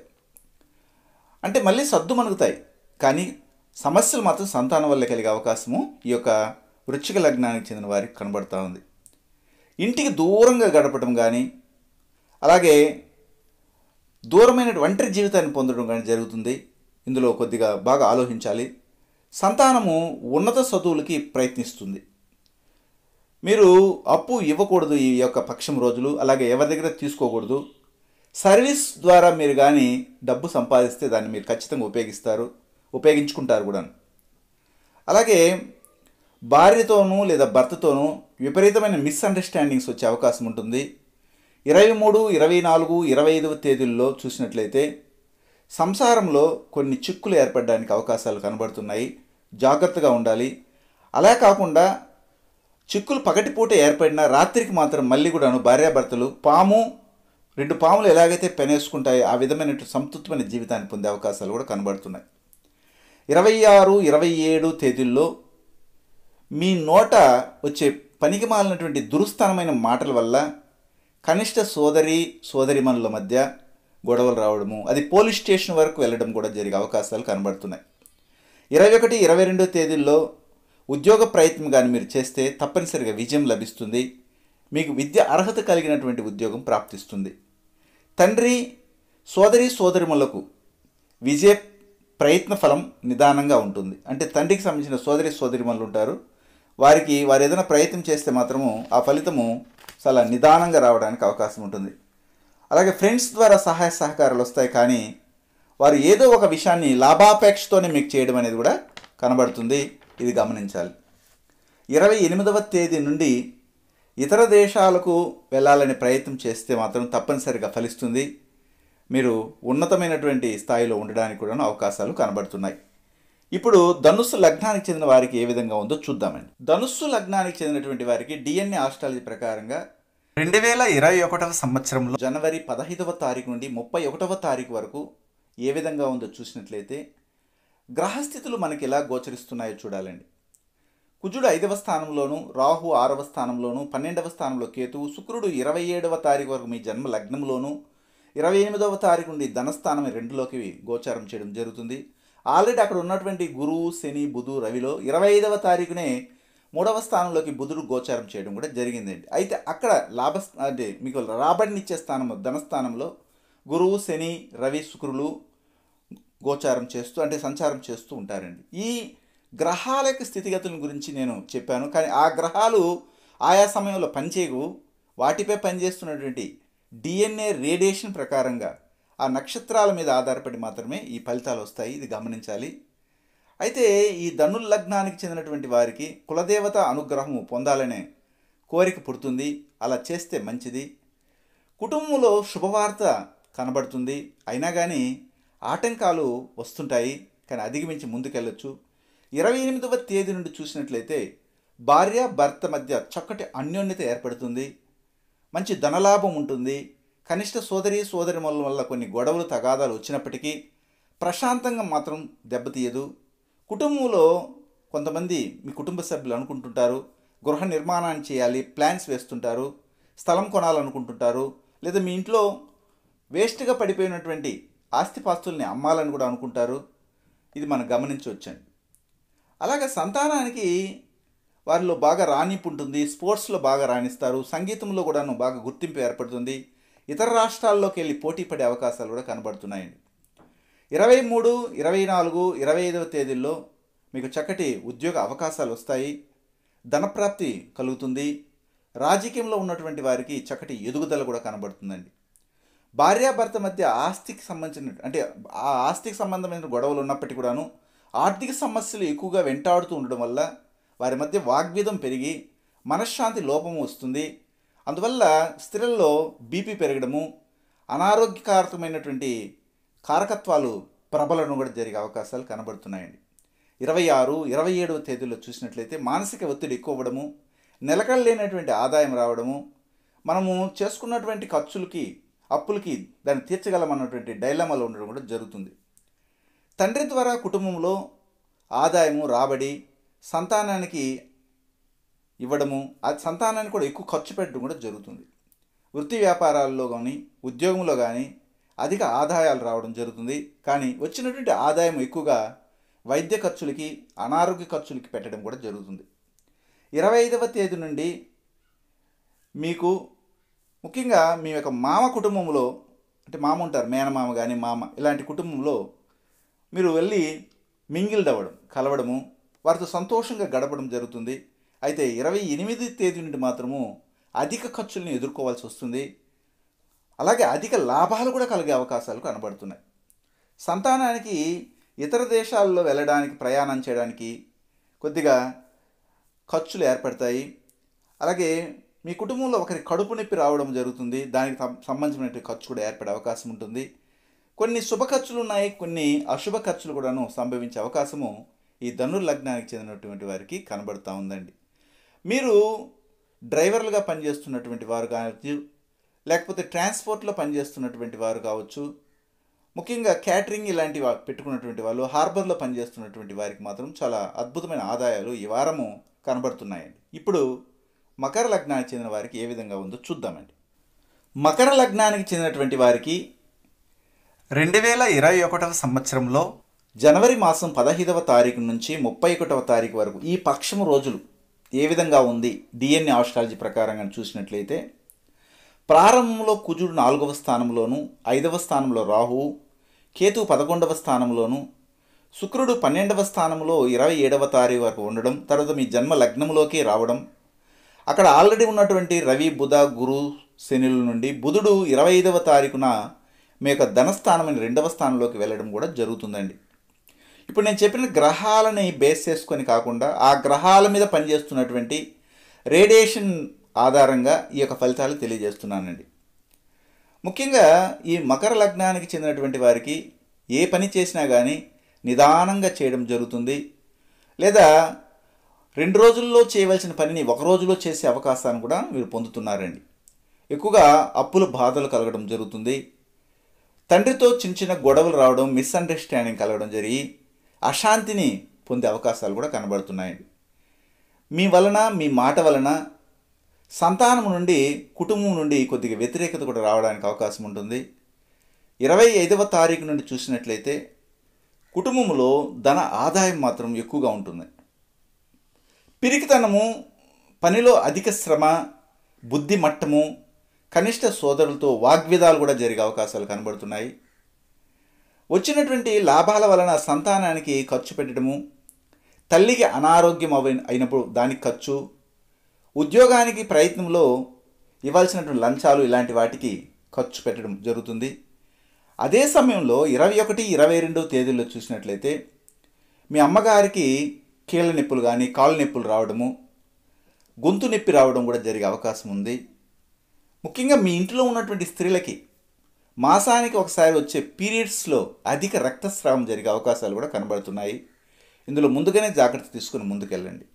అంటే మళ్ళీ సద్దు మనుగుతాయి కానీ సమస్యలు మాత్రం సంతానం వల్ల కలిగే అవకాశము ఈ యొక్క వృచ్చిక లగ్నానికి చెందిన వారికి కనబడుతూ ఉంది ఇంటికి దూరంగా గడపడం కానీ అలాగే దూరమైన ఒంటరి జీవితాన్ని పొందడం కానీ జరుగుతుంది ఇందులో కొద్దిగా బాగా ఆలోచించాలి సంతానము ఉన్నత చదువులకి ప్రయత్నిస్తుంది మీరు అప్పు ఇవ్వకూడదు ఈ యొక్క పక్షం రోజులు అలాగే ఎవరి దగ్గర తీసుకోకూడదు సర్వీస్ ద్వారా మీరు కానీ డబ్బు సంపాదిస్తే దాన్ని మీరు ఖచ్చితంగా ఉపయోగిస్తారు ఉపయోగించుకుంటారు కూడా అలాగే భార్యతోనూ లేదా భర్తతోనూ విపరీతమైన మిస్అండర్స్టాండింగ్స్ వచ్చే అవకాశం ఉంటుంది ఇరవై మూడు ఇరవై నాలుగు ఇరవై ఐదవ తేదీల్లో చూసినట్లయితే సంసారంలో కొన్ని చిక్కులు ఏర్పడడానికి అవకాశాలు కనబడుతున్నాయి జాగ్రత్తగా ఉండాలి అలా కాకుండా చిక్కులు పగటిపూట ఏర్పడిన రాత్రికి మాత్రం మళ్ళీ కూడాను భార్యాభర్తలు పాము రెండు పాములు ఎలాగైతే పెనేసుకుంటాయో ఆ విధమైన సంతృప్తమైన జీవితాన్ని పొందే అవకాశాలు కూడా కనబడుతున్నాయి ఇరవై ఆరు ఇరవై ఏడు తేదీల్లో మీ నోట వచ్చే పనికి మాలినటువంటి దురుస్థానమైన మాటల వల్ల కనిష్ట సోదరి సోదరిమనుల మధ్య గొడవలు రావడము అది పోలీస్ స్టేషన్ వరకు వెళ్ళడం కూడా జరిగే అవకాశాలు కనబడుతున్నాయి ఇరవై ఒకటి ఇరవై రెండో తేదీల్లో ఉద్యోగ ప్రయత్నం కానీ మీరు చేస్తే తప్పనిసరిగా విజయం లభిస్తుంది మీకు విద్య అర్హత కలిగినటువంటి ఉద్యోగం ప్రాప్తిస్తుంది తండ్రి సోదరి సోదరిములకు విజయ ప్రయత్న ఫలం నిదానంగా ఉంటుంది అంటే తండ్రికి సంబంధించిన సోదరి సోదరిమలు ఉంటారు వారికి వారు ఏదైనా ప్రయత్నం చేస్తే మాత్రము ఆ ఫలితము చాలా నిదానంగా రావడానికి అవకాశం ఉంటుంది అలాగే ఫ్రెండ్స్ ద్వారా సహాయ సహకారాలు వస్తాయి కానీ వారు ఏదో ఒక విషయాన్ని లాభాపేక్షతోనే మీకు చేయడం అనేది కూడా కనబడుతుంది ఇది గమనించాలి ఇరవై ఎనిమిదవ తేదీ నుండి ఇతర దేశాలకు వెళ్ళాలని ప్రయత్నం చేస్తే మాత్రం తప్పనిసరిగా ఫలిస్తుంది మీరు ఉన్నతమైనటువంటి స్థాయిలో ఉండడానికి కూడా అవకాశాలు కనబడుతున్నాయి ఇప్పుడు ధనుస్సు లగ్నానికి చెందిన వారికి ఏ విధంగా ఉందో చూద్దామండి ధనుస్సు లగ్నానికి చెందినటువంటి వారికి డిఎన్ఏ ఆస్ట్రాలజీ ప్రకారంగా రెండు వేల ఇరవై ఒకటవ సంవత్సరంలో జనవరి పదహైదవ తారీఖు నుండి ముప్పై ఒకటవ తారీఖు వరకు ఏ విధంగా ఉందో చూసినట్లయితే గ్రహస్థితులు మనకి ఎలా గోచరిస్తున్నాయో చూడాలండి కుజుడు ఐదవ స్థానంలోను రాహు ఆరవ స్థానంలోను పన్నెండవ స్థానంలో కేతువు శుక్రుడు ఇరవై ఏడవ తారీఖు వరకు మీ జన్మ లగ్నంలోను ఇరవై ఎనిమిదవ తారీఖు నుండి ధనస్థానం రెండులోకి గోచారం చేయడం జరుగుతుంది ఆల్రెడీ అక్కడ ఉన్నటువంటి గురువు శని బుధు రవిలో ఇరవై ఐదవ తారీఖునే మూడవ స్థానంలోకి బుధుడు గోచారం చేయడం కూడా జరిగిందండి అయితే అక్కడ లాభ అంటే మీకు రాబడినిచ్చే స్థానము ధనస్థానంలో గురువు శని రవి శుక్రులు గోచారం చేస్తూ అంటే సంచారం చేస్తూ ఉంటారండి ఈ గ్రహాల యొక్క స్థితిగతుల గురించి నేను చెప్పాను కానీ ఆ గ్రహాలు ఆయా సమయంలో పనిచేయవు వాటిపై పనిచేస్తున్నటువంటి డిఎన్ఏ రేడియేషన్ ప్రకారంగా ఆ నక్షత్రాల మీద ఆధారపడి మాత్రమే ఈ ఫలితాలు వస్తాయి ఇది గమనించాలి అయితే ఈ ధనుల్ లగ్నానికి చెందినటువంటి వారికి కులదేవత అనుగ్రహము పొందాలనే కోరిక పుడుతుంది అలా చేస్తే మంచిది కుటుంబంలో శుభవార్త కనబడుతుంది అయినా కానీ ఆటంకాలు వస్తుంటాయి కానీ అధిగమించి ముందుకెళ్ళొచ్చు ఇరవై ఎనిమిదవ తేదీ నుండి చూసినట్లయితే భార్య భర్త మధ్య చక్కటి అన్యోన్యత ఏర్పడుతుంది మంచి ధనలాభం ఉంటుంది కనిష్ట సోదరి సోదరి వల్ల కొన్ని గొడవలు తగాదాలు వచ్చినప్పటికీ ప్రశాంతంగా మాత్రం దెబ్బతీయదు కుటుంబంలో కొంతమంది మీ కుటుంబ సభ్యులు అనుకుంటుంటారు గృహ నిర్మాణాన్ని చేయాలి ప్లాన్స్ వేస్తుంటారు స్థలం కొనాలనుకుంటుంటారు లేదా మీ ఇంట్లో వేస్ట్గా పడిపోయినటువంటి ఆస్తిపాస్తుల్ని అమ్మాలని కూడా అనుకుంటారు ఇది మనం గమనించవచ్చండి అలాగే సంతానానికి వారిలో బాగా రాణింపు ఉంటుంది స్పోర్ట్స్లో బాగా రాణిస్తారు సంగీతంలో కూడాను బాగా గుర్తింపు ఏర్పడుతుంది ఇతర రాష్ట్రాల్లోకి వెళ్ళి పోటీ పడే అవకాశాలు కూడా కనబడుతున్నాయండి ఇరవై మూడు ఇరవై నాలుగు ఇరవై ఐదవ తేదీల్లో మీకు చక్కటి ఉద్యోగ అవకాశాలు వస్తాయి ధనప్రాప్తి కలుగుతుంది రాజకీయంలో ఉన్నటువంటి వారికి చక్కటి ఎదుగుదల కూడా కనబడుతుందండి భార్యాభర్త మధ్య ఆస్తికి సంబంధించిన అంటే ఆ ఆస్తికి సంబంధమైన గొడవలు ఉన్నప్పటికీ కూడాను ఆర్థిక సమస్యలు ఎక్కువగా వెంటాడుతూ ఉండడం వల్ల వారి మధ్య వాగ్విధం పెరిగి మనశ్శాంతి లోపము వస్తుంది అందువల్ల స్త్రీల్లో బీపీ పెరగడము అనారోగ్యకారకమైనటువంటి కారకత్వాలు ప్రబలను కూడా జరిగే అవకాశాలు కనబడుతున్నాయండి ఇరవై ఆరు ఇరవై ఏడవ తేదీలో చూసినట్లయితే మానసిక ఒత్తిడి ఎక్కువ అవ్వడము నిలకడలేనటువంటి ఆదాయం రావడము మనము చేసుకున్నటువంటి ఖర్చులకి అప్పులకి దాన్ని తీర్చగలమన్నటువంటి డైలమాలు ఉండడం కూడా జరుగుతుంది తండ్రి ద్వారా కుటుంబంలో ఆదాయము రాబడి సంతానానికి ఇవ్వడము ఆ సంతానాన్ని కూడా ఎక్కువ ఖర్చు పెట్టడం కూడా జరుగుతుంది వృత్తి వ్యాపారాల్లో కానీ ఉద్యోగంలో కానీ అధిక ఆదాయాలు రావడం జరుగుతుంది కానీ వచ్చినటువంటి ఆదాయం ఎక్కువగా వైద్య ఖర్చులకి అనారోగ్య ఖర్చులకి పెట్టడం కూడా జరుగుతుంది ఇరవై ఐదవ తేదీ నుండి మీకు ముఖ్యంగా మీ యొక్క మామ కుటుంబంలో అంటే మామ ఉంటారు మేనమామ కానీ మామ ఇలాంటి కుటుంబంలో మీరు వెళ్ళి మింగిల్డ్ అవ్వడం కలవడము వారితో సంతోషంగా గడపడం జరుగుతుంది అయితే ఇరవై ఎనిమిది తేదీ నుండి మాత్రము అధిక ఖర్చులను ఎదుర్కోవాల్సి వస్తుంది అలాగే అధిక లాభాలు కూడా కలిగే అవకాశాలు కనబడుతున్నాయి సంతానానికి ఇతర దేశాల్లో వెళ్ళడానికి ప్రయాణం చేయడానికి కొద్దిగా ఖర్చులు ఏర్పడతాయి అలాగే మీ కుటుంబంలో ఒకరి కడుపు నొప్పి రావడం జరుగుతుంది దానికి సంబంధించినటువంటి ఖర్చు కూడా ఏర్పడే అవకాశం ఉంటుంది కొన్ని శుభ ఖర్చులు ఉన్నాయి కొన్ని అశుభ ఖర్చులు కూడాను సంభవించే అవకాశము ఈ ధనుర్ లగ్నానికి చెందినటువంటి వారికి కనబడుతూ ఉందండి మీరు డ్రైవర్లుగా పనిచేస్తున్నటువంటి వారు కావచ్చు లేకపోతే ట్రాన్స్పోర్ట్లో పనిచేస్తున్నటువంటి వారు కావచ్చు ముఖ్యంగా క్యాటరింగ్ ఇలాంటి పెట్టుకున్నటువంటి వాళ్ళు హార్బర్లో పనిచేస్తున్నటువంటి వారికి మాత్రం చాలా అద్భుతమైన ఆదాయాలు ఈ వారము కనబడుతున్నాయండి ఇప్పుడు మకర లగ్నానికి చెందిన వారికి ఏ విధంగా ఉందో చూద్దామండి మకర లగ్నానికి చెందినటువంటి వారికి రెండు వేల ఇరవై ఒకటవ సంవత్సరంలో జనవరి మాసం పదహైదవ తారీఖు నుంచి ముప్పై ఒకటవ తారీఖు వరకు ఈ పక్షము రోజులు ఏ విధంగా ఉంది డిఎన్ఏ ఆస్ట్రాలజీ ప్రకారంగా చూసినట్లయితే ప్రారంభంలో కుజుడు నాలుగవ స్థానంలోను ఐదవ స్థానంలో రాహువు కేతు పదకొండవ స్థానంలోను శుక్రుడు పన్నెండవ స్థానంలో ఇరవై ఏడవ తారీఖు వరకు ఉండడం తర్వాత మీ జన్మ లగ్నంలోకి రావడం అక్కడ ఆల్రెడీ ఉన్నటువంటి రవి బుధ గురు శనుల నుండి బుధుడు ఇరవై ఐదవ తారీఖున మీ యొక్క ధనస్థానమైన రెండవ స్థానంలోకి వెళ్ళడం కూడా జరుగుతుందండి ఇప్పుడు నేను చెప్పిన గ్రహాలని బేస్ చేసుకొని కాకుండా ఆ గ్రహాల మీద పనిచేస్తున్నటువంటి రేడియేషన్ ఆధారంగా ఈ యొక్క ఫలితాలు తెలియజేస్తున్నానండి ముఖ్యంగా ఈ మకర లగ్నానికి చెందినటువంటి వారికి ఏ పని చేసినా కానీ నిదానంగా చేయడం జరుగుతుంది లేదా రెండు రోజుల్లో చేయవలసిన పనిని ఒక రోజులో చేసే అవకాశాన్ని కూడా వీరు పొందుతున్నారండి ఎక్కువగా అప్పుల బాధలు కలగడం జరుగుతుంది తండ్రితో చిన్న చిన్న గొడవలు రావడం మిస్అండర్స్టాండింగ్ కలగడం జరిగి అశాంతిని పొందే అవకాశాలు కూడా కనబడుతున్నాయండి మీ వలన మీ మాట వలన సంతానం నుండి కుటుంబం నుండి కొద్దిగా వ్యతిరేకత కూడా రావడానికి అవకాశం ఉంటుంది ఇరవై ఐదవ తారీఖు నుండి చూసినట్లయితే కుటుంబంలో ధన ఆదాయం మాత్రం ఎక్కువగా ఉంటుంది పిరికితనము పనిలో అధిక శ్రమ బుద్ధి మట్టము కనిష్ట సోదరులతో వాగ్విధాలు కూడా జరిగే అవకాశాలు కనబడుతున్నాయి వచ్చినటువంటి లాభాల వలన సంతానానికి ఖర్చు పెట్టడము తల్లికి అనారోగ్యం అవ అయినప్పుడు దానికి ఖర్చు ఉద్యోగానికి ప్రయత్నంలో ఇవ్వాల్సినటువంటి లంచాలు ఇలాంటి వాటికి ఖర్చు పెట్టడం జరుగుతుంది అదే సమయంలో ఇరవై ఒకటి ఇరవై రెండు తేదీల్లో చూసినట్లయితే మీ అమ్మగారికి కీళ్ళ నొప్పులు కానీ కాళ్ళ నొప్పులు రావడము గొంతు నొప్పి రావడం కూడా జరిగే అవకాశం ఉంది ముఖ్యంగా మీ ఇంట్లో ఉన్నటువంటి స్త్రీలకి మాసానికి ఒకసారి వచ్చే పీరియడ్స్లో అధిక రక్తస్రావం జరిగే అవకాశాలు కూడా కనబడుతున్నాయి ఇందులో ముందుగానే జాగ్రత్త తీసుకుని ముందుకెళ్ళండి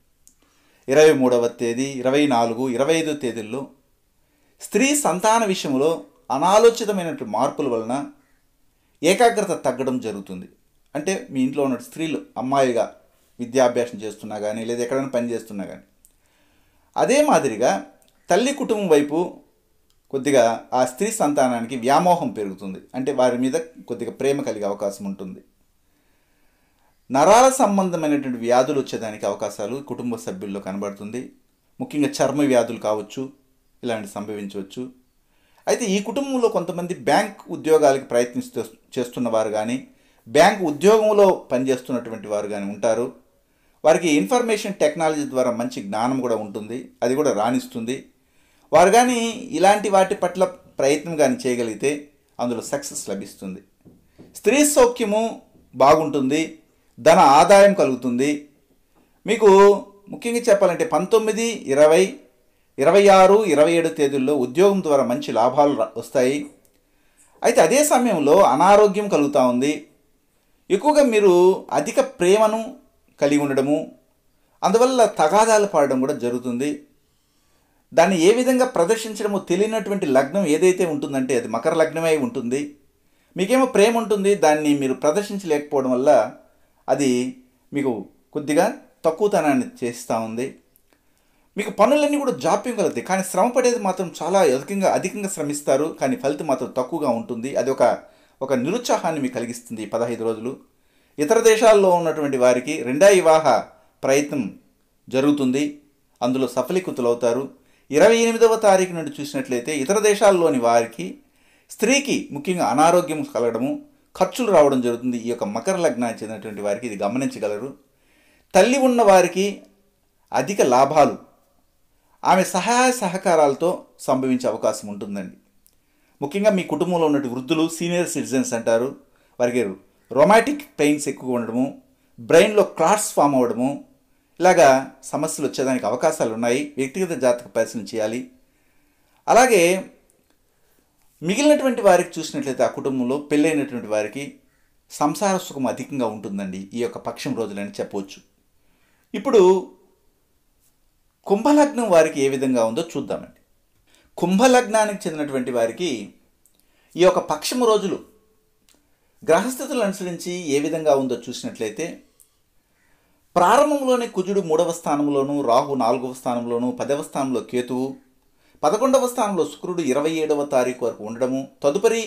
ఇరవై మూడవ తేదీ ఇరవై నాలుగు ఇరవై ఐదో తేదీల్లో స్త్రీ సంతాన విషయంలో అనాలోచితమైనటువంటి మార్పుల వలన ఏకాగ్రత తగ్గడం జరుగుతుంది అంటే మీ ఇంట్లో ఉన్న స్త్రీలు అమ్మాయిగా విద్యాభ్యాసం చేస్తున్నా కానీ లేదా ఎక్కడైనా పని చేస్తున్నా కానీ అదే మాదిరిగా తల్లి కుటుంబం వైపు కొద్దిగా ఆ స్త్రీ సంతానానికి వ్యామోహం పెరుగుతుంది అంటే వారి మీద కొద్దిగా ప్రేమ కలిగే అవకాశం ఉంటుంది నరాల సంబంధమైనటువంటి వ్యాధులు వచ్చేదానికి అవకాశాలు కుటుంబ సభ్యుల్లో కనబడుతుంది ముఖ్యంగా చర్మ వ్యాధులు కావచ్చు ఇలాంటి సంభవించవచ్చు అయితే ఈ కుటుంబంలో కొంతమంది బ్యాంక్ ఉద్యోగాలకి ప్రయత్నిస్తూ చేస్తున్నవారు కానీ బ్యాంక్ ఉద్యోగంలో పనిచేస్తున్నటువంటి వారు కానీ ఉంటారు వారికి ఇన్ఫర్మేషన్ టెక్నాలజీ ద్వారా మంచి జ్ఞానం కూడా ఉంటుంది అది కూడా రాణిస్తుంది వారు కానీ ఇలాంటి వాటి పట్ల ప్రయత్నం కానీ చేయగలిగితే అందులో సక్సెస్ లభిస్తుంది స్త్రీ సౌఖ్యము బాగుంటుంది ధన ఆదాయం కలుగుతుంది మీకు ముఖ్యంగా చెప్పాలంటే పంతొమ్మిది ఇరవై ఇరవై ఆరు ఇరవై ఏడు తేదీల్లో ఉద్యోగం ద్వారా మంచి లాభాలు వస్తాయి అయితే అదే సమయంలో అనారోగ్యం కలుగుతూ ఉంది ఎక్కువగా మీరు అధిక ప్రేమను కలిగి ఉండడము అందువల్ల తగాదాలు పాడడం కూడా జరుగుతుంది దాన్ని ఏ విధంగా ప్రదర్శించడమో తెలియనటువంటి లగ్నం ఏదైతే ఉంటుందంటే అది మకర లగ్నమై ఉంటుంది మీకేమో ప్రేమ ఉంటుంది దాన్ని మీరు ప్రదర్శించలేకపోవడం వల్ల అది మీకు కొద్దిగా తక్కువతనాన్ని చేస్తూ ఉంది మీకు పనులన్నీ కూడా జాప్యం కలుగుతాయి కానీ శ్రమ పడేది మాత్రం చాలా అధికంగా అధికంగా శ్రమిస్తారు కానీ ఫలితం మాత్రం తక్కువగా ఉంటుంది అది ఒక ఒక నిరుత్సాహాన్ని మీకు కలిగిస్తుంది పదహైదు రోజులు ఇతర దేశాల్లో ఉన్నటువంటి వారికి రెండా వివాహ ప్రయత్నం జరుగుతుంది అందులో సఫలీకృతులవుతారు ఇరవై ఎనిమిదవ తారీఖు నుండి చూసినట్లయితే ఇతర దేశాల్లోని వారికి స్త్రీకి ముఖ్యంగా అనారోగ్యం కలగడము ఖర్చులు రావడం జరుగుతుంది ఈ యొక్క మకర లగ్నానికి చెందినటువంటి వారికి ఇది గమనించగలరు తల్లి ఉన్న వారికి అధిక లాభాలు ఆమె సహాయ సహకారాలతో సంభవించే అవకాశం ఉంటుందండి ముఖ్యంగా మీ కుటుంబంలో ఉన్నటువంటి వృద్ధులు సీనియర్ సిటిజన్స్ అంటారు వారికి రొమాటిక్ పెయిన్స్ ఎక్కువ ఉండడము బ్రెయిన్లో క్లాట్స్ ఫామ్ అవ్వడము ఇలాగా సమస్యలు వచ్చేదానికి అవకాశాలు ఉన్నాయి వ్యక్తిగత జాతక పరిశీలన చేయాలి అలాగే మిగిలినటువంటి వారికి చూసినట్లయితే ఆ కుటుంబంలో పెళ్ళైనటువంటి వారికి సంసార సుఖం అధికంగా ఉంటుందండి ఈ యొక్క పక్షం రోజులని చెప్పవచ్చు ఇప్పుడు కుంభలగ్నం వారికి ఏ విధంగా ఉందో చూద్దామండి కుంభలగ్నానికి చెందినటువంటి వారికి ఈ యొక్క పక్షము రోజులు గ్రహస్థితులు అనుసరించి ఏ విధంగా ఉందో చూసినట్లయితే ప్రారంభంలోనే కుజుడు మూడవ స్థానంలోను రాహు నాలుగవ స్థానంలోను పదవ స్థానంలో కేతువు పదకొండవ స్థానంలో శుక్రుడు ఇరవై ఏడవ తారీఖు వరకు ఉండడము తదుపరి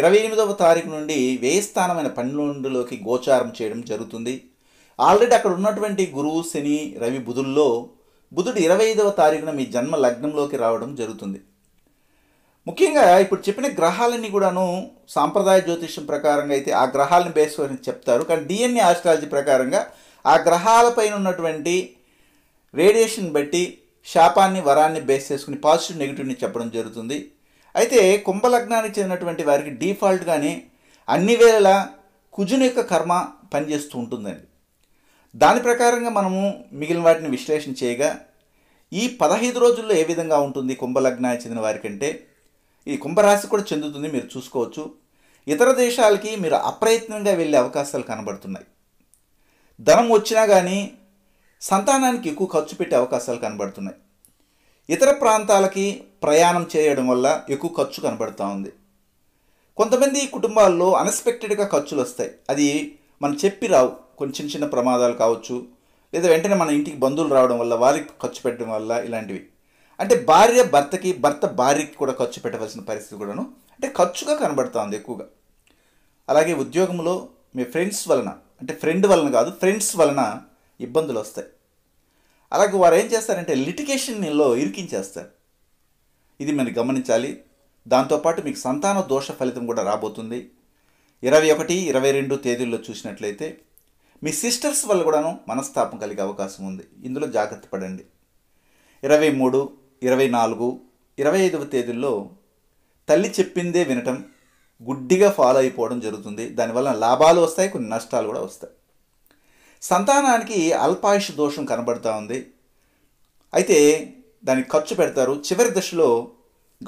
ఇరవై ఎనిమిదవ తారీఖు నుండి వ్యయస్థానమైన పన్నెండులోకి గోచారం చేయడం జరుగుతుంది ఆల్రెడీ అక్కడ ఉన్నటువంటి గురువు శని రవి బుధుల్లో బుధుడు ఇరవై ఐదవ తారీఖున మీ జన్మ లగ్నంలోకి రావడం జరుగుతుంది ముఖ్యంగా ఇప్పుడు చెప్పిన గ్రహాలన్నీ కూడాను సాంప్రదాయ జ్యోతిష్యం ప్రకారంగా అయితే ఆ గ్రహాలను బేస్ చెప్తారు కానీ డిఎన్ఏ ఆస్ట్రాలజీ ప్రకారంగా ఆ గ్రహాలపైన ఉన్నటువంటి రేడియేషన్ బట్టి శాపాన్ని వరాన్ని బేస్ చేసుకుని పాజిటివ్ నెగిటివ్ని చెప్పడం జరుగుతుంది అయితే కుంభలగ్నానికి చెందినటువంటి వారికి డీఫాల్ట్గానే అన్ని వేళల కుజుని యొక్క కర్మ పనిచేస్తూ ఉంటుందండి దాని ప్రకారంగా మనము మిగిలిన వాటిని విశ్లేషణ చేయగా ఈ పదహైదు రోజుల్లో ఏ విధంగా ఉంటుంది కుంభలగ్నానికి చెందిన వారికంటే ఇది కుంభరాశి కూడా చెందుతుంది మీరు చూసుకోవచ్చు ఇతర దేశాలకి మీరు అప్రయత్నంగా వెళ్ళే అవకాశాలు కనబడుతున్నాయి ధనం వచ్చినా కానీ సంతానానికి ఎక్కువ ఖర్చు పెట్టే అవకాశాలు కనబడుతున్నాయి ఇతర ప్రాంతాలకి ప్రయాణం చేయడం వల్ల ఎక్కువ ఖర్చు కనబడుతూ ఉంది కొంతమంది కుటుంబాల్లో అన్ఎక్స్పెక్టెడ్గా ఖర్చులు వస్తాయి అది మనం చెప్పి రావు కొన్ని చిన్న చిన్న ప్రమాదాలు కావచ్చు లేదా వెంటనే మన ఇంటికి బంధువులు రావడం వల్ల వారికి ఖర్చు పెట్టడం వల్ల ఇలాంటివి అంటే భార్య భర్తకి భర్త భార్యకి కూడా ఖర్చు పెట్టవలసిన పరిస్థితి కూడాను అంటే ఖర్చుగా కనబడుతుంది ఎక్కువగా అలాగే ఉద్యోగంలో మీ ఫ్రెండ్స్ వలన అంటే ఫ్రెండ్ వలన కాదు ఫ్రెండ్స్ వలన ఇబ్బందులు వస్తాయి అలాగే వారు ఏం చేస్తారంటే లిటికేషన్లో ఇరికించేస్తారు ఇది మనం గమనించాలి దాంతోపాటు మీకు సంతాన దోష ఫలితం కూడా రాబోతుంది ఇరవై ఒకటి ఇరవై రెండు తేదీల్లో చూసినట్లయితే మీ సిస్టర్స్ వల్ల కూడాను మనస్తాపం కలిగే అవకాశం ఉంది ఇందులో జాగ్రత్త పడండి ఇరవై మూడు ఇరవై నాలుగు ఇరవై ఐదవ తేదీల్లో తల్లి చెప్పిందే వినటం గుడ్డిగా ఫాలో అయిపోవడం జరుగుతుంది దానివల్ల లాభాలు వస్తాయి కొన్ని నష్టాలు కూడా వస్తాయి సంతానానికి అల్పాయుష్ దోషం కనబడుతూ ఉంది అయితే దానికి ఖర్చు పెడతారు చివరి దశలో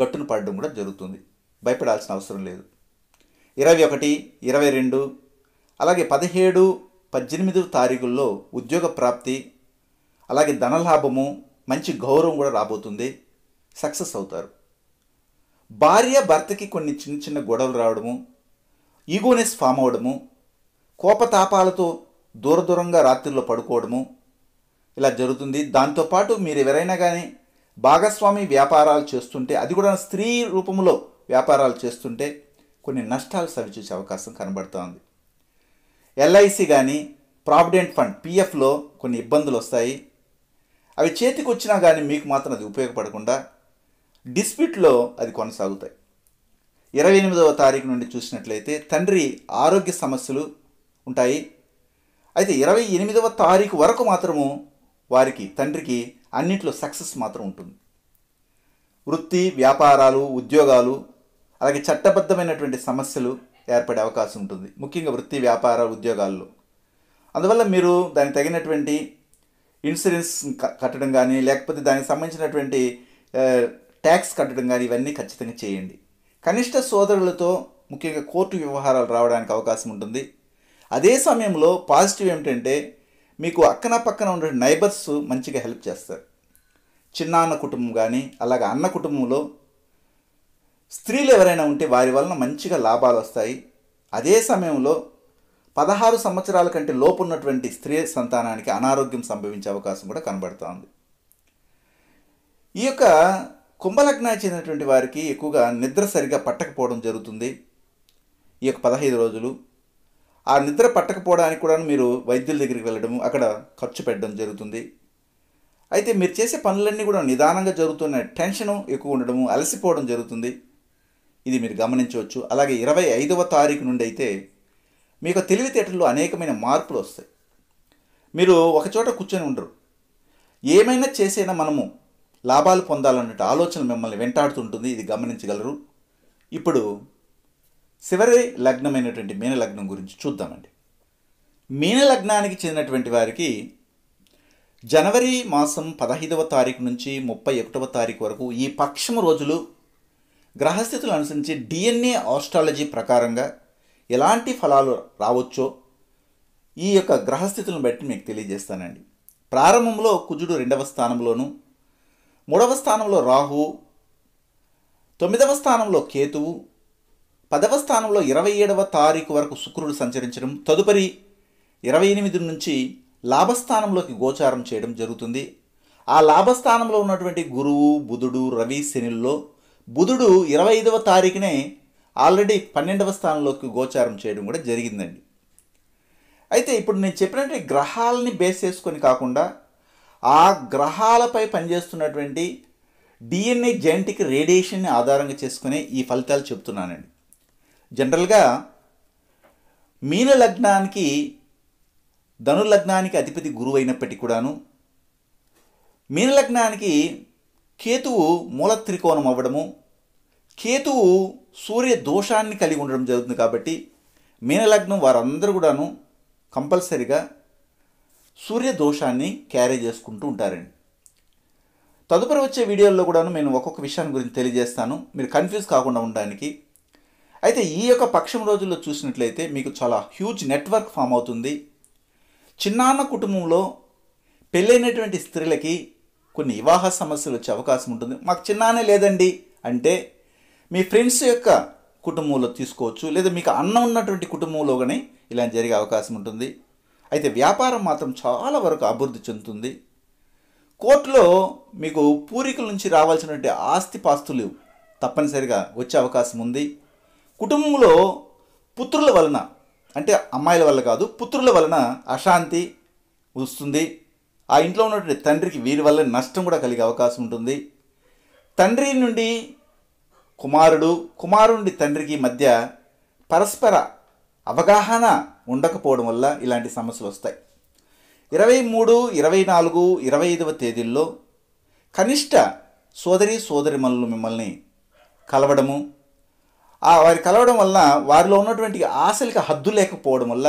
గట్టును పడడం కూడా జరుగుతుంది భయపడాల్సిన అవసరం లేదు ఇరవై ఒకటి ఇరవై రెండు అలాగే పదిహేడు పద్దెనిమిదవ తారీఖుల్లో ఉద్యోగ ప్రాప్తి అలాగే ధనలాభము మంచి గౌరవం కూడా రాబోతుంది సక్సెస్ అవుతారు భార్య భర్తకి కొన్ని చిన్న చిన్న గొడవలు రావడము ఈగోనెస్ ఫామ్ అవడము కోపతాపాలతో దూర దూరంగా రాత్రిలో పడుకోవడము ఇలా జరుగుతుంది దాంతోపాటు మీరు ఎవరైనా కానీ భాగస్వామి వ్యాపారాలు చేస్తుంటే అది కూడా స్త్రీ రూపంలో వ్యాపారాలు చేస్తుంటే కొన్ని నష్టాలు సవిచూసే అవకాశం కనబడుతోంది ఎల్ఐసి కానీ ప్రావిడెంట్ ఫండ్ పిఎఫ్లో కొన్ని ఇబ్బందులు వస్తాయి అవి చేతికి వచ్చినా కానీ మీకు మాత్రం అది ఉపయోగపడకుండా డిస్ప్యూట్లో అది కొనసాగుతాయి ఇరవై ఎనిమిదవ తారీఖు నుండి చూసినట్లయితే తండ్రి ఆరోగ్య సమస్యలు ఉంటాయి అయితే ఇరవై ఎనిమిదవ తారీఖు వరకు మాత్రము వారికి తండ్రికి అన్నింటిలో సక్సెస్ మాత్రం ఉంటుంది వృత్తి వ్యాపారాలు ఉద్యోగాలు అలాగే చట్టబద్ధమైనటువంటి సమస్యలు ఏర్పడే అవకాశం ఉంటుంది ముఖ్యంగా వృత్తి వ్యాపార ఉద్యోగాల్లో అందువల్ల మీరు దానికి తగినటువంటి ఇన్సూరెన్స్ కట్టడం కానీ లేకపోతే దానికి సంబంధించినటువంటి ట్యాక్స్ కట్టడం కానీ ఇవన్నీ ఖచ్చితంగా చేయండి కనిష్ట సోదరులతో ముఖ్యంగా కోర్టు వ్యవహారాలు రావడానికి అవకాశం ఉంటుంది అదే సమయంలో పాజిటివ్ ఏమిటంటే మీకు అక్కన పక్కన ఉండే నైబర్స్ మంచిగా హెల్ప్ చేస్తారు చిన్నాన్న కుటుంబం కానీ అలాగే అన్న కుటుంబంలో స్త్రీలు ఎవరైనా ఉంటే వారి వలన మంచిగా లాభాలు వస్తాయి అదే సమయంలో పదహారు సంవత్సరాల కంటే లోపు ఉన్నటువంటి స్త్రీ సంతానానికి అనారోగ్యం సంభవించే అవకాశం కూడా కనబడుతోంది ఈ యొక్క కుంభలగ్నానికి చెందినటువంటి వారికి ఎక్కువగా నిద్ర సరిగా పట్టకపోవడం జరుగుతుంది ఈ యొక్క పదహైదు రోజులు ఆ నిద్ర పట్టకపోవడానికి కూడా మీరు వైద్యుల దగ్గరికి వెళ్ళడం అక్కడ ఖర్చు పెట్టడం జరుగుతుంది అయితే మీరు చేసే పనులన్నీ కూడా నిదానంగా జరుగుతున్న టెన్షను ఎక్కువ ఉండడము అలసిపోవడం జరుగుతుంది ఇది మీరు గమనించవచ్చు అలాగే ఇరవై ఐదవ తారీఖు నుండి అయితే మీకు తెలివితేటల్లో అనేకమైన మార్పులు వస్తాయి మీరు ఒకచోట కూర్చొని ఉండరు ఏమైనా చేసైనా మనము లాభాలు పొందాలనే ఆలోచన మిమ్మల్ని వెంటాడుతుంటుంది ఇది గమనించగలరు ఇప్పుడు చివరి లగ్నమైనటువంటి మీనలగ్నం గురించి చూద్దామండి మీనలగ్నానికి చెందినటువంటి వారికి జనవరి మాసం పదహైదవ తారీఖు నుంచి ముప్పై ఒకటవ తారీఖు వరకు ఈ పక్షము రోజులు గ్రహస్థితులు అనుసరించి డిఎన్ఏ ఆస్ట్రాలజీ ప్రకారంగా ఎలాంటి ఫలాలు రావచ్చో ఈ యొక్క గ్రహస్థితులను బట్టి మీకు తెలియజేస్తానండి ప్రారంభంలో కుజుడు రెండవ స్థానంలోను మూడవ స్థానంలో రాహువు తొమ్మిదవ స్థానంలో కేతువు పదవ స్థానంలో ఇరవై ఏడవ తారీఖు వరకు శుక్రుడు సంచరించడం తదుపరి ఇరవై ఎనిమిది నుంచి లాభస్థానంలోకి గోచారం చేయడం జరుగుతుంది ఆ లాభస్థానంలో ఉన్నటువంటి గురువు బుధుడు రవి శనిల్లో బుధుడు ఇరవై ఐదవ తారీఖునే ఆల్రెడీ పన్నెండవ స్థానంలోకి గోచారం చేయడం కూడా జరిగిందండి అయితే ఇప్పుడు నేను చెప్పినట్టు గ్రహాలని బేస్ చేసుకొని కాకుండా ఆ గ్రహాలపై పనిచేస్తున్నటువంటి డిఎన్ఏ జెంటిక్ రేడియేషన్ని ఆధారంగా చేసుకునే ఈ ఫలితాలు చెప్తున్నానండి జనరల్గా మీన లగ్నానికి ధను లగ్నానికి అధిపతి గురువు అయినప్పటికీ కూడాను మీన లగ్నానికి కేతువు మూల త్రికోణం అవ్వడము కేతువు సూర్య దోషాన్ని కలిగి ఉండడం జరుగుతుంది కాబట్టి మీనలగ్నం వారందరూ కూడాను కంపల్సరిగా సూర్య దోషాన్ని క్యారీ చేసుకుంటూ ఉంటారండి తదుపరి వచ్చే వీడియోల్లో కూడాను నేను ఒక్కొక్క విషయాన్ని గురించి తెలియజేస్తాను మీరు కన్ఫ్యూజ్ కాకుండా ఉండడానికి అయితే ఈ యొక్క పక్షం రోజుల్లో చూసినట్లయితే మీకు చాలా హ్యూజ్ నెట్వర్క్ ఫామ్ అవుతుంది చిన్నాన్న కుటుంబంలో పెళ్ళైనటువంటి స్త్రీలకి కొన్ని వివాహ సమస్యలు వచ్చే అవకాశం ఉంటుంది మాకు చిన్నానే లేదండి అంటే మీ ఫ్రెండ్స్ యొక్క కుటుంబంలో తీసుకోవచ్చు లేదా మీకు అన్నం ఉన్నటువంటి కుటుంబంలో కానీ ఇలా జరిగే అవకాశం ఉంటుంది అయితే వ్యాపారం మాత్రం చాలా వరకు అభివృద్ధి చెందుతుంది కోర్టులో మీకు పూరికల నుంచి రావాల్సినటువంటి ఆస్తిపాస్తులు తప్పనిసరిగా వచ్చే అవకాశం ఉంది కుటుంబంలో పుత్రుల వలన అంటే అమ్మాయిల వల్ల కాదు పుత్రుల వలన అశాంతి వస్తుంది ఆ ఇంట్లో ఉన్నటువంటి తండ్రికి వీరి వల్ల నష్టం కూడా కలిగే అవకాశం ఉంటుంది తండ్రి నుండి కుమారుడు కుమారుని తండ్రికి మధ్య పరస్పర అవగాహన ఉండకపోవడం వల్ల ఇలాంటి సమస్యలు వస్తాయి ఇరవై మూడు ఇరవై నాలుగు ఇరవై ఐదవ తేదీల్లో కనిష్ట సోదరి సోదరిమల్లు మిమ్మల్ని కలవడము ఆ వారి కలవడం వల్ల వారిలో ఉన్నటువంటి ఆశలకు హద్దు లేకపోవడం వల్ల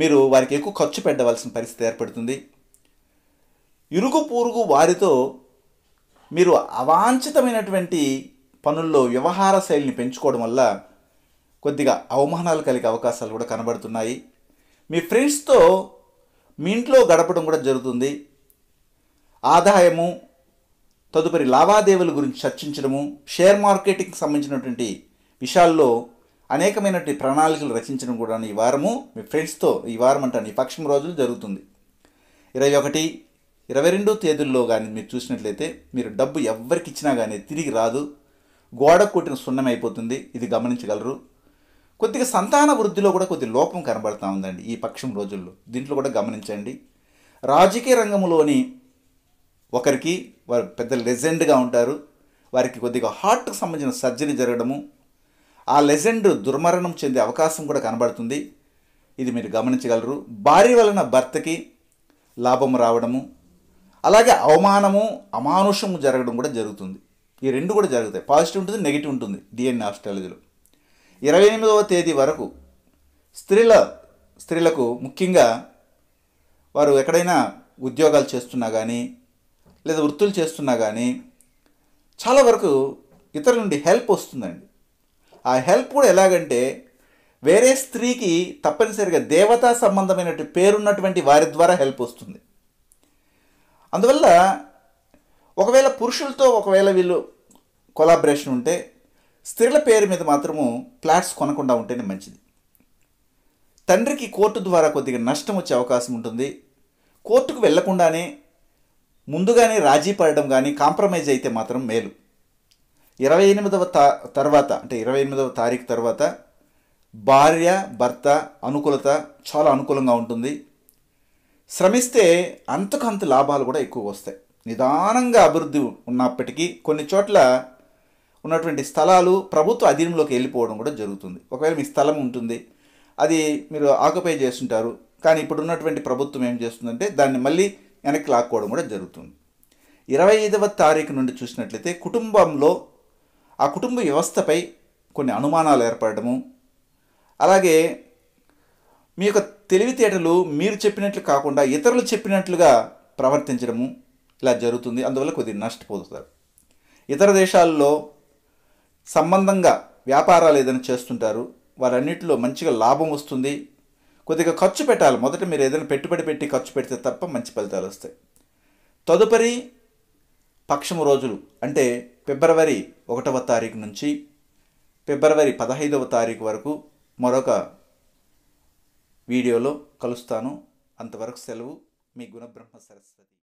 మీరు వారికి ఎక్కువ ఖర్చు పెట్టవలసిన పరిస్థితి ఏర్పడుతుంది ఇరుగు పూరుగు వారితో మీరు అవాంఛితమైనటువంటి పనుల్లో వ్యవహార శైలిని పెంచుకోవడం వల్ల కొద్దిగా అవమానాలు కలిగే అవకాశాలు కూడా కనబడుతున్నాయి మీ ఫ్రెండ్స్తో మీ ఇంట్లో గడపడం కూడా జరుగుతుంది ఆదాయము తదుపరి లావాదేవీల గురించి చర్చించడము షేర్ మార్కెటింగ్ సంబంధించినటువంటి విషయాల్లో అనేకమైనటువంటి ప్రణాళికలు రచించడం కూడా ఈ వారము మీ ఫ్రెండ్స్తో ఈ వారం అంటాను ఈ పక్షం రోజులు జరుగుతుంది ఇరవై ఒకటి ఇరవై రెండో తేదీల్లో కానీ మీరు చూసినట్లయితే మీరు డబ్బు ఎవరికి ఇచ్చినా కానీ తిరిగి రాదు గోడ కొట్టిన సున్నమైపోతుంది ఇది గమనించగలరు కొద్దిగా సంతాన వృద్ధిలో కూడా కొద్ది లోపం కనబడతా ఉందండి ఈ పక్షం రోజుల్లో దీంట్లో కూడా గమనించండి రాజకీయ రంగంలోని ఒకరికి వారు పెద్ద లెజెండ్గా ఉంటారు వారికి కొద్దిగా హార్ట్కు సంబంధించిన సర్జరీ జరగడము ఆ లెజెండ్ దుర్మరణం చెందే అవకాశం కూడా కనబడుతుంది ఇది మీరు గమనించగలరు భార్య వలన భర్తకి లాభం రావడము అలాగే అవమానము అమానుషము జరగడం కూడా జరుగుతుంది ఈ రెండు కూడా జరుగుతాయి పాజిటివ్ ఉంటుంది నెగిటివ్ ఉంటుంది డిఎన్ఏ ఆస్ట్రాలజీలో ఇరవై ఎనిమిదవ తేదీ వరకు స్త్రీల స్త్రీలకు ముఖ్యంగా వారు ఎక్కడైనా ఉద్యోగాలు చేస్తున్నా కానీ లేదా వృత్తులు చేస్తున్నా కానీ చాలా వరకు ఇతరుల నుండి హెల్ప్ వస్తుందండి ఆ హెల్ప్ కూడా ఎలాగంటే వేరే స్త్రీకి తప్పనిసరిగా దేవతా సంబంధమైనటువంటి పేరున్నటువంటి వారి ద్వారా హెల్ప్ వస్తుంది అందువల్ల ఒకవేళ పురుషులతో ఒకవేళ వీళ్ళు కొలాబరేషన్ ఉంటే స్త్రీల పేరు మీద మాత్రము ఫ్లాట్స్ కొనకుండా ఉంటేనే మంచిది తండ్రికి కోర్టు ద్వారా కొద్దిగా నష్టం వచ్చే అవకాశం ఉంటుంది కోర్టుకు వెళ్లకుండానే ముందుగానే రాజీ పడడం కానీ కాంప్రమైజ్ అయితే మాత్రం మేలు ఇరవై ఎనిమిదవ తర్వాత అంటే ఇరవై ఎనిమిదవ తారీఖు తర్వాత భార్య భర్త అనుకూలత చాలా అనుకూలంగా ఉంటుంది శ్రమిస్తే అంతకంత లాభాలు కూడా ఎక్కువ వస్తాయి నిదానంగా అభివృద్ధి ఉన్నప్పటికీ కొన్ని చోట్ల ఉన్నటువంటి స్థలాలు ప్రభుత్వ అధీనంలోకి వెళ్ళిపోవడం కూడా జరుగుతుంది ఒకవేళ మీ స్థలం ఉంటుంది అది మీరు ఆక్యుపై చేస్తుంటారు కానీ ఇప్పుడు ఉన్నటువంటి ప్రభుత్వం ఏం చేస్తుందంటే దాన్ని మళ్ళీ వెనక్కి లాక్కోవడం కూడా జరుగుతుంది ఇరవై ఐదవ తారీఖు నుండి చూసినట్లయితే కుటుంబంలో ఆ కుటుంబ వ్యవస్థపై కొన్ని అనుమానాలు ఏర్పడము అలాగే మీ యొక్క తెలివితేటలు మీరు చెప్పినట్లు కాకుండా ఇతరులు చెప్పినట్లుగా ప్రవర్తించడము ఇలా జరుగుతుంది అందువల్ల కొద్దిగా నష్టపోతారు ఇతర దేశాల్లో సంబంధంగా వ్యాపారాలు ఏదైనా చేస్తుంటారు వారన్నిటిలో మంచిగా లాభం వస్తుంది కొద్దిగా ఖర్చు పెట్టాలి మొదట మీరు ఏదైనా పెట్టుబడి పెట్టి ఖర్చు పెడితే తప్ప మంచి ఫలితాలు వస్తాయి తదుపరి పక్షము రోజులు అంటే ఫిబ్రవరి ఒకటవ తారీఖు నుంచి ఫిబ్రవరి పదహైదవ తారీఖు వరకు మరొక వీడియోలో కలుస్తాను అంతవరకు సెలవు మీ గుణబ్రహ్మ సరస్వతి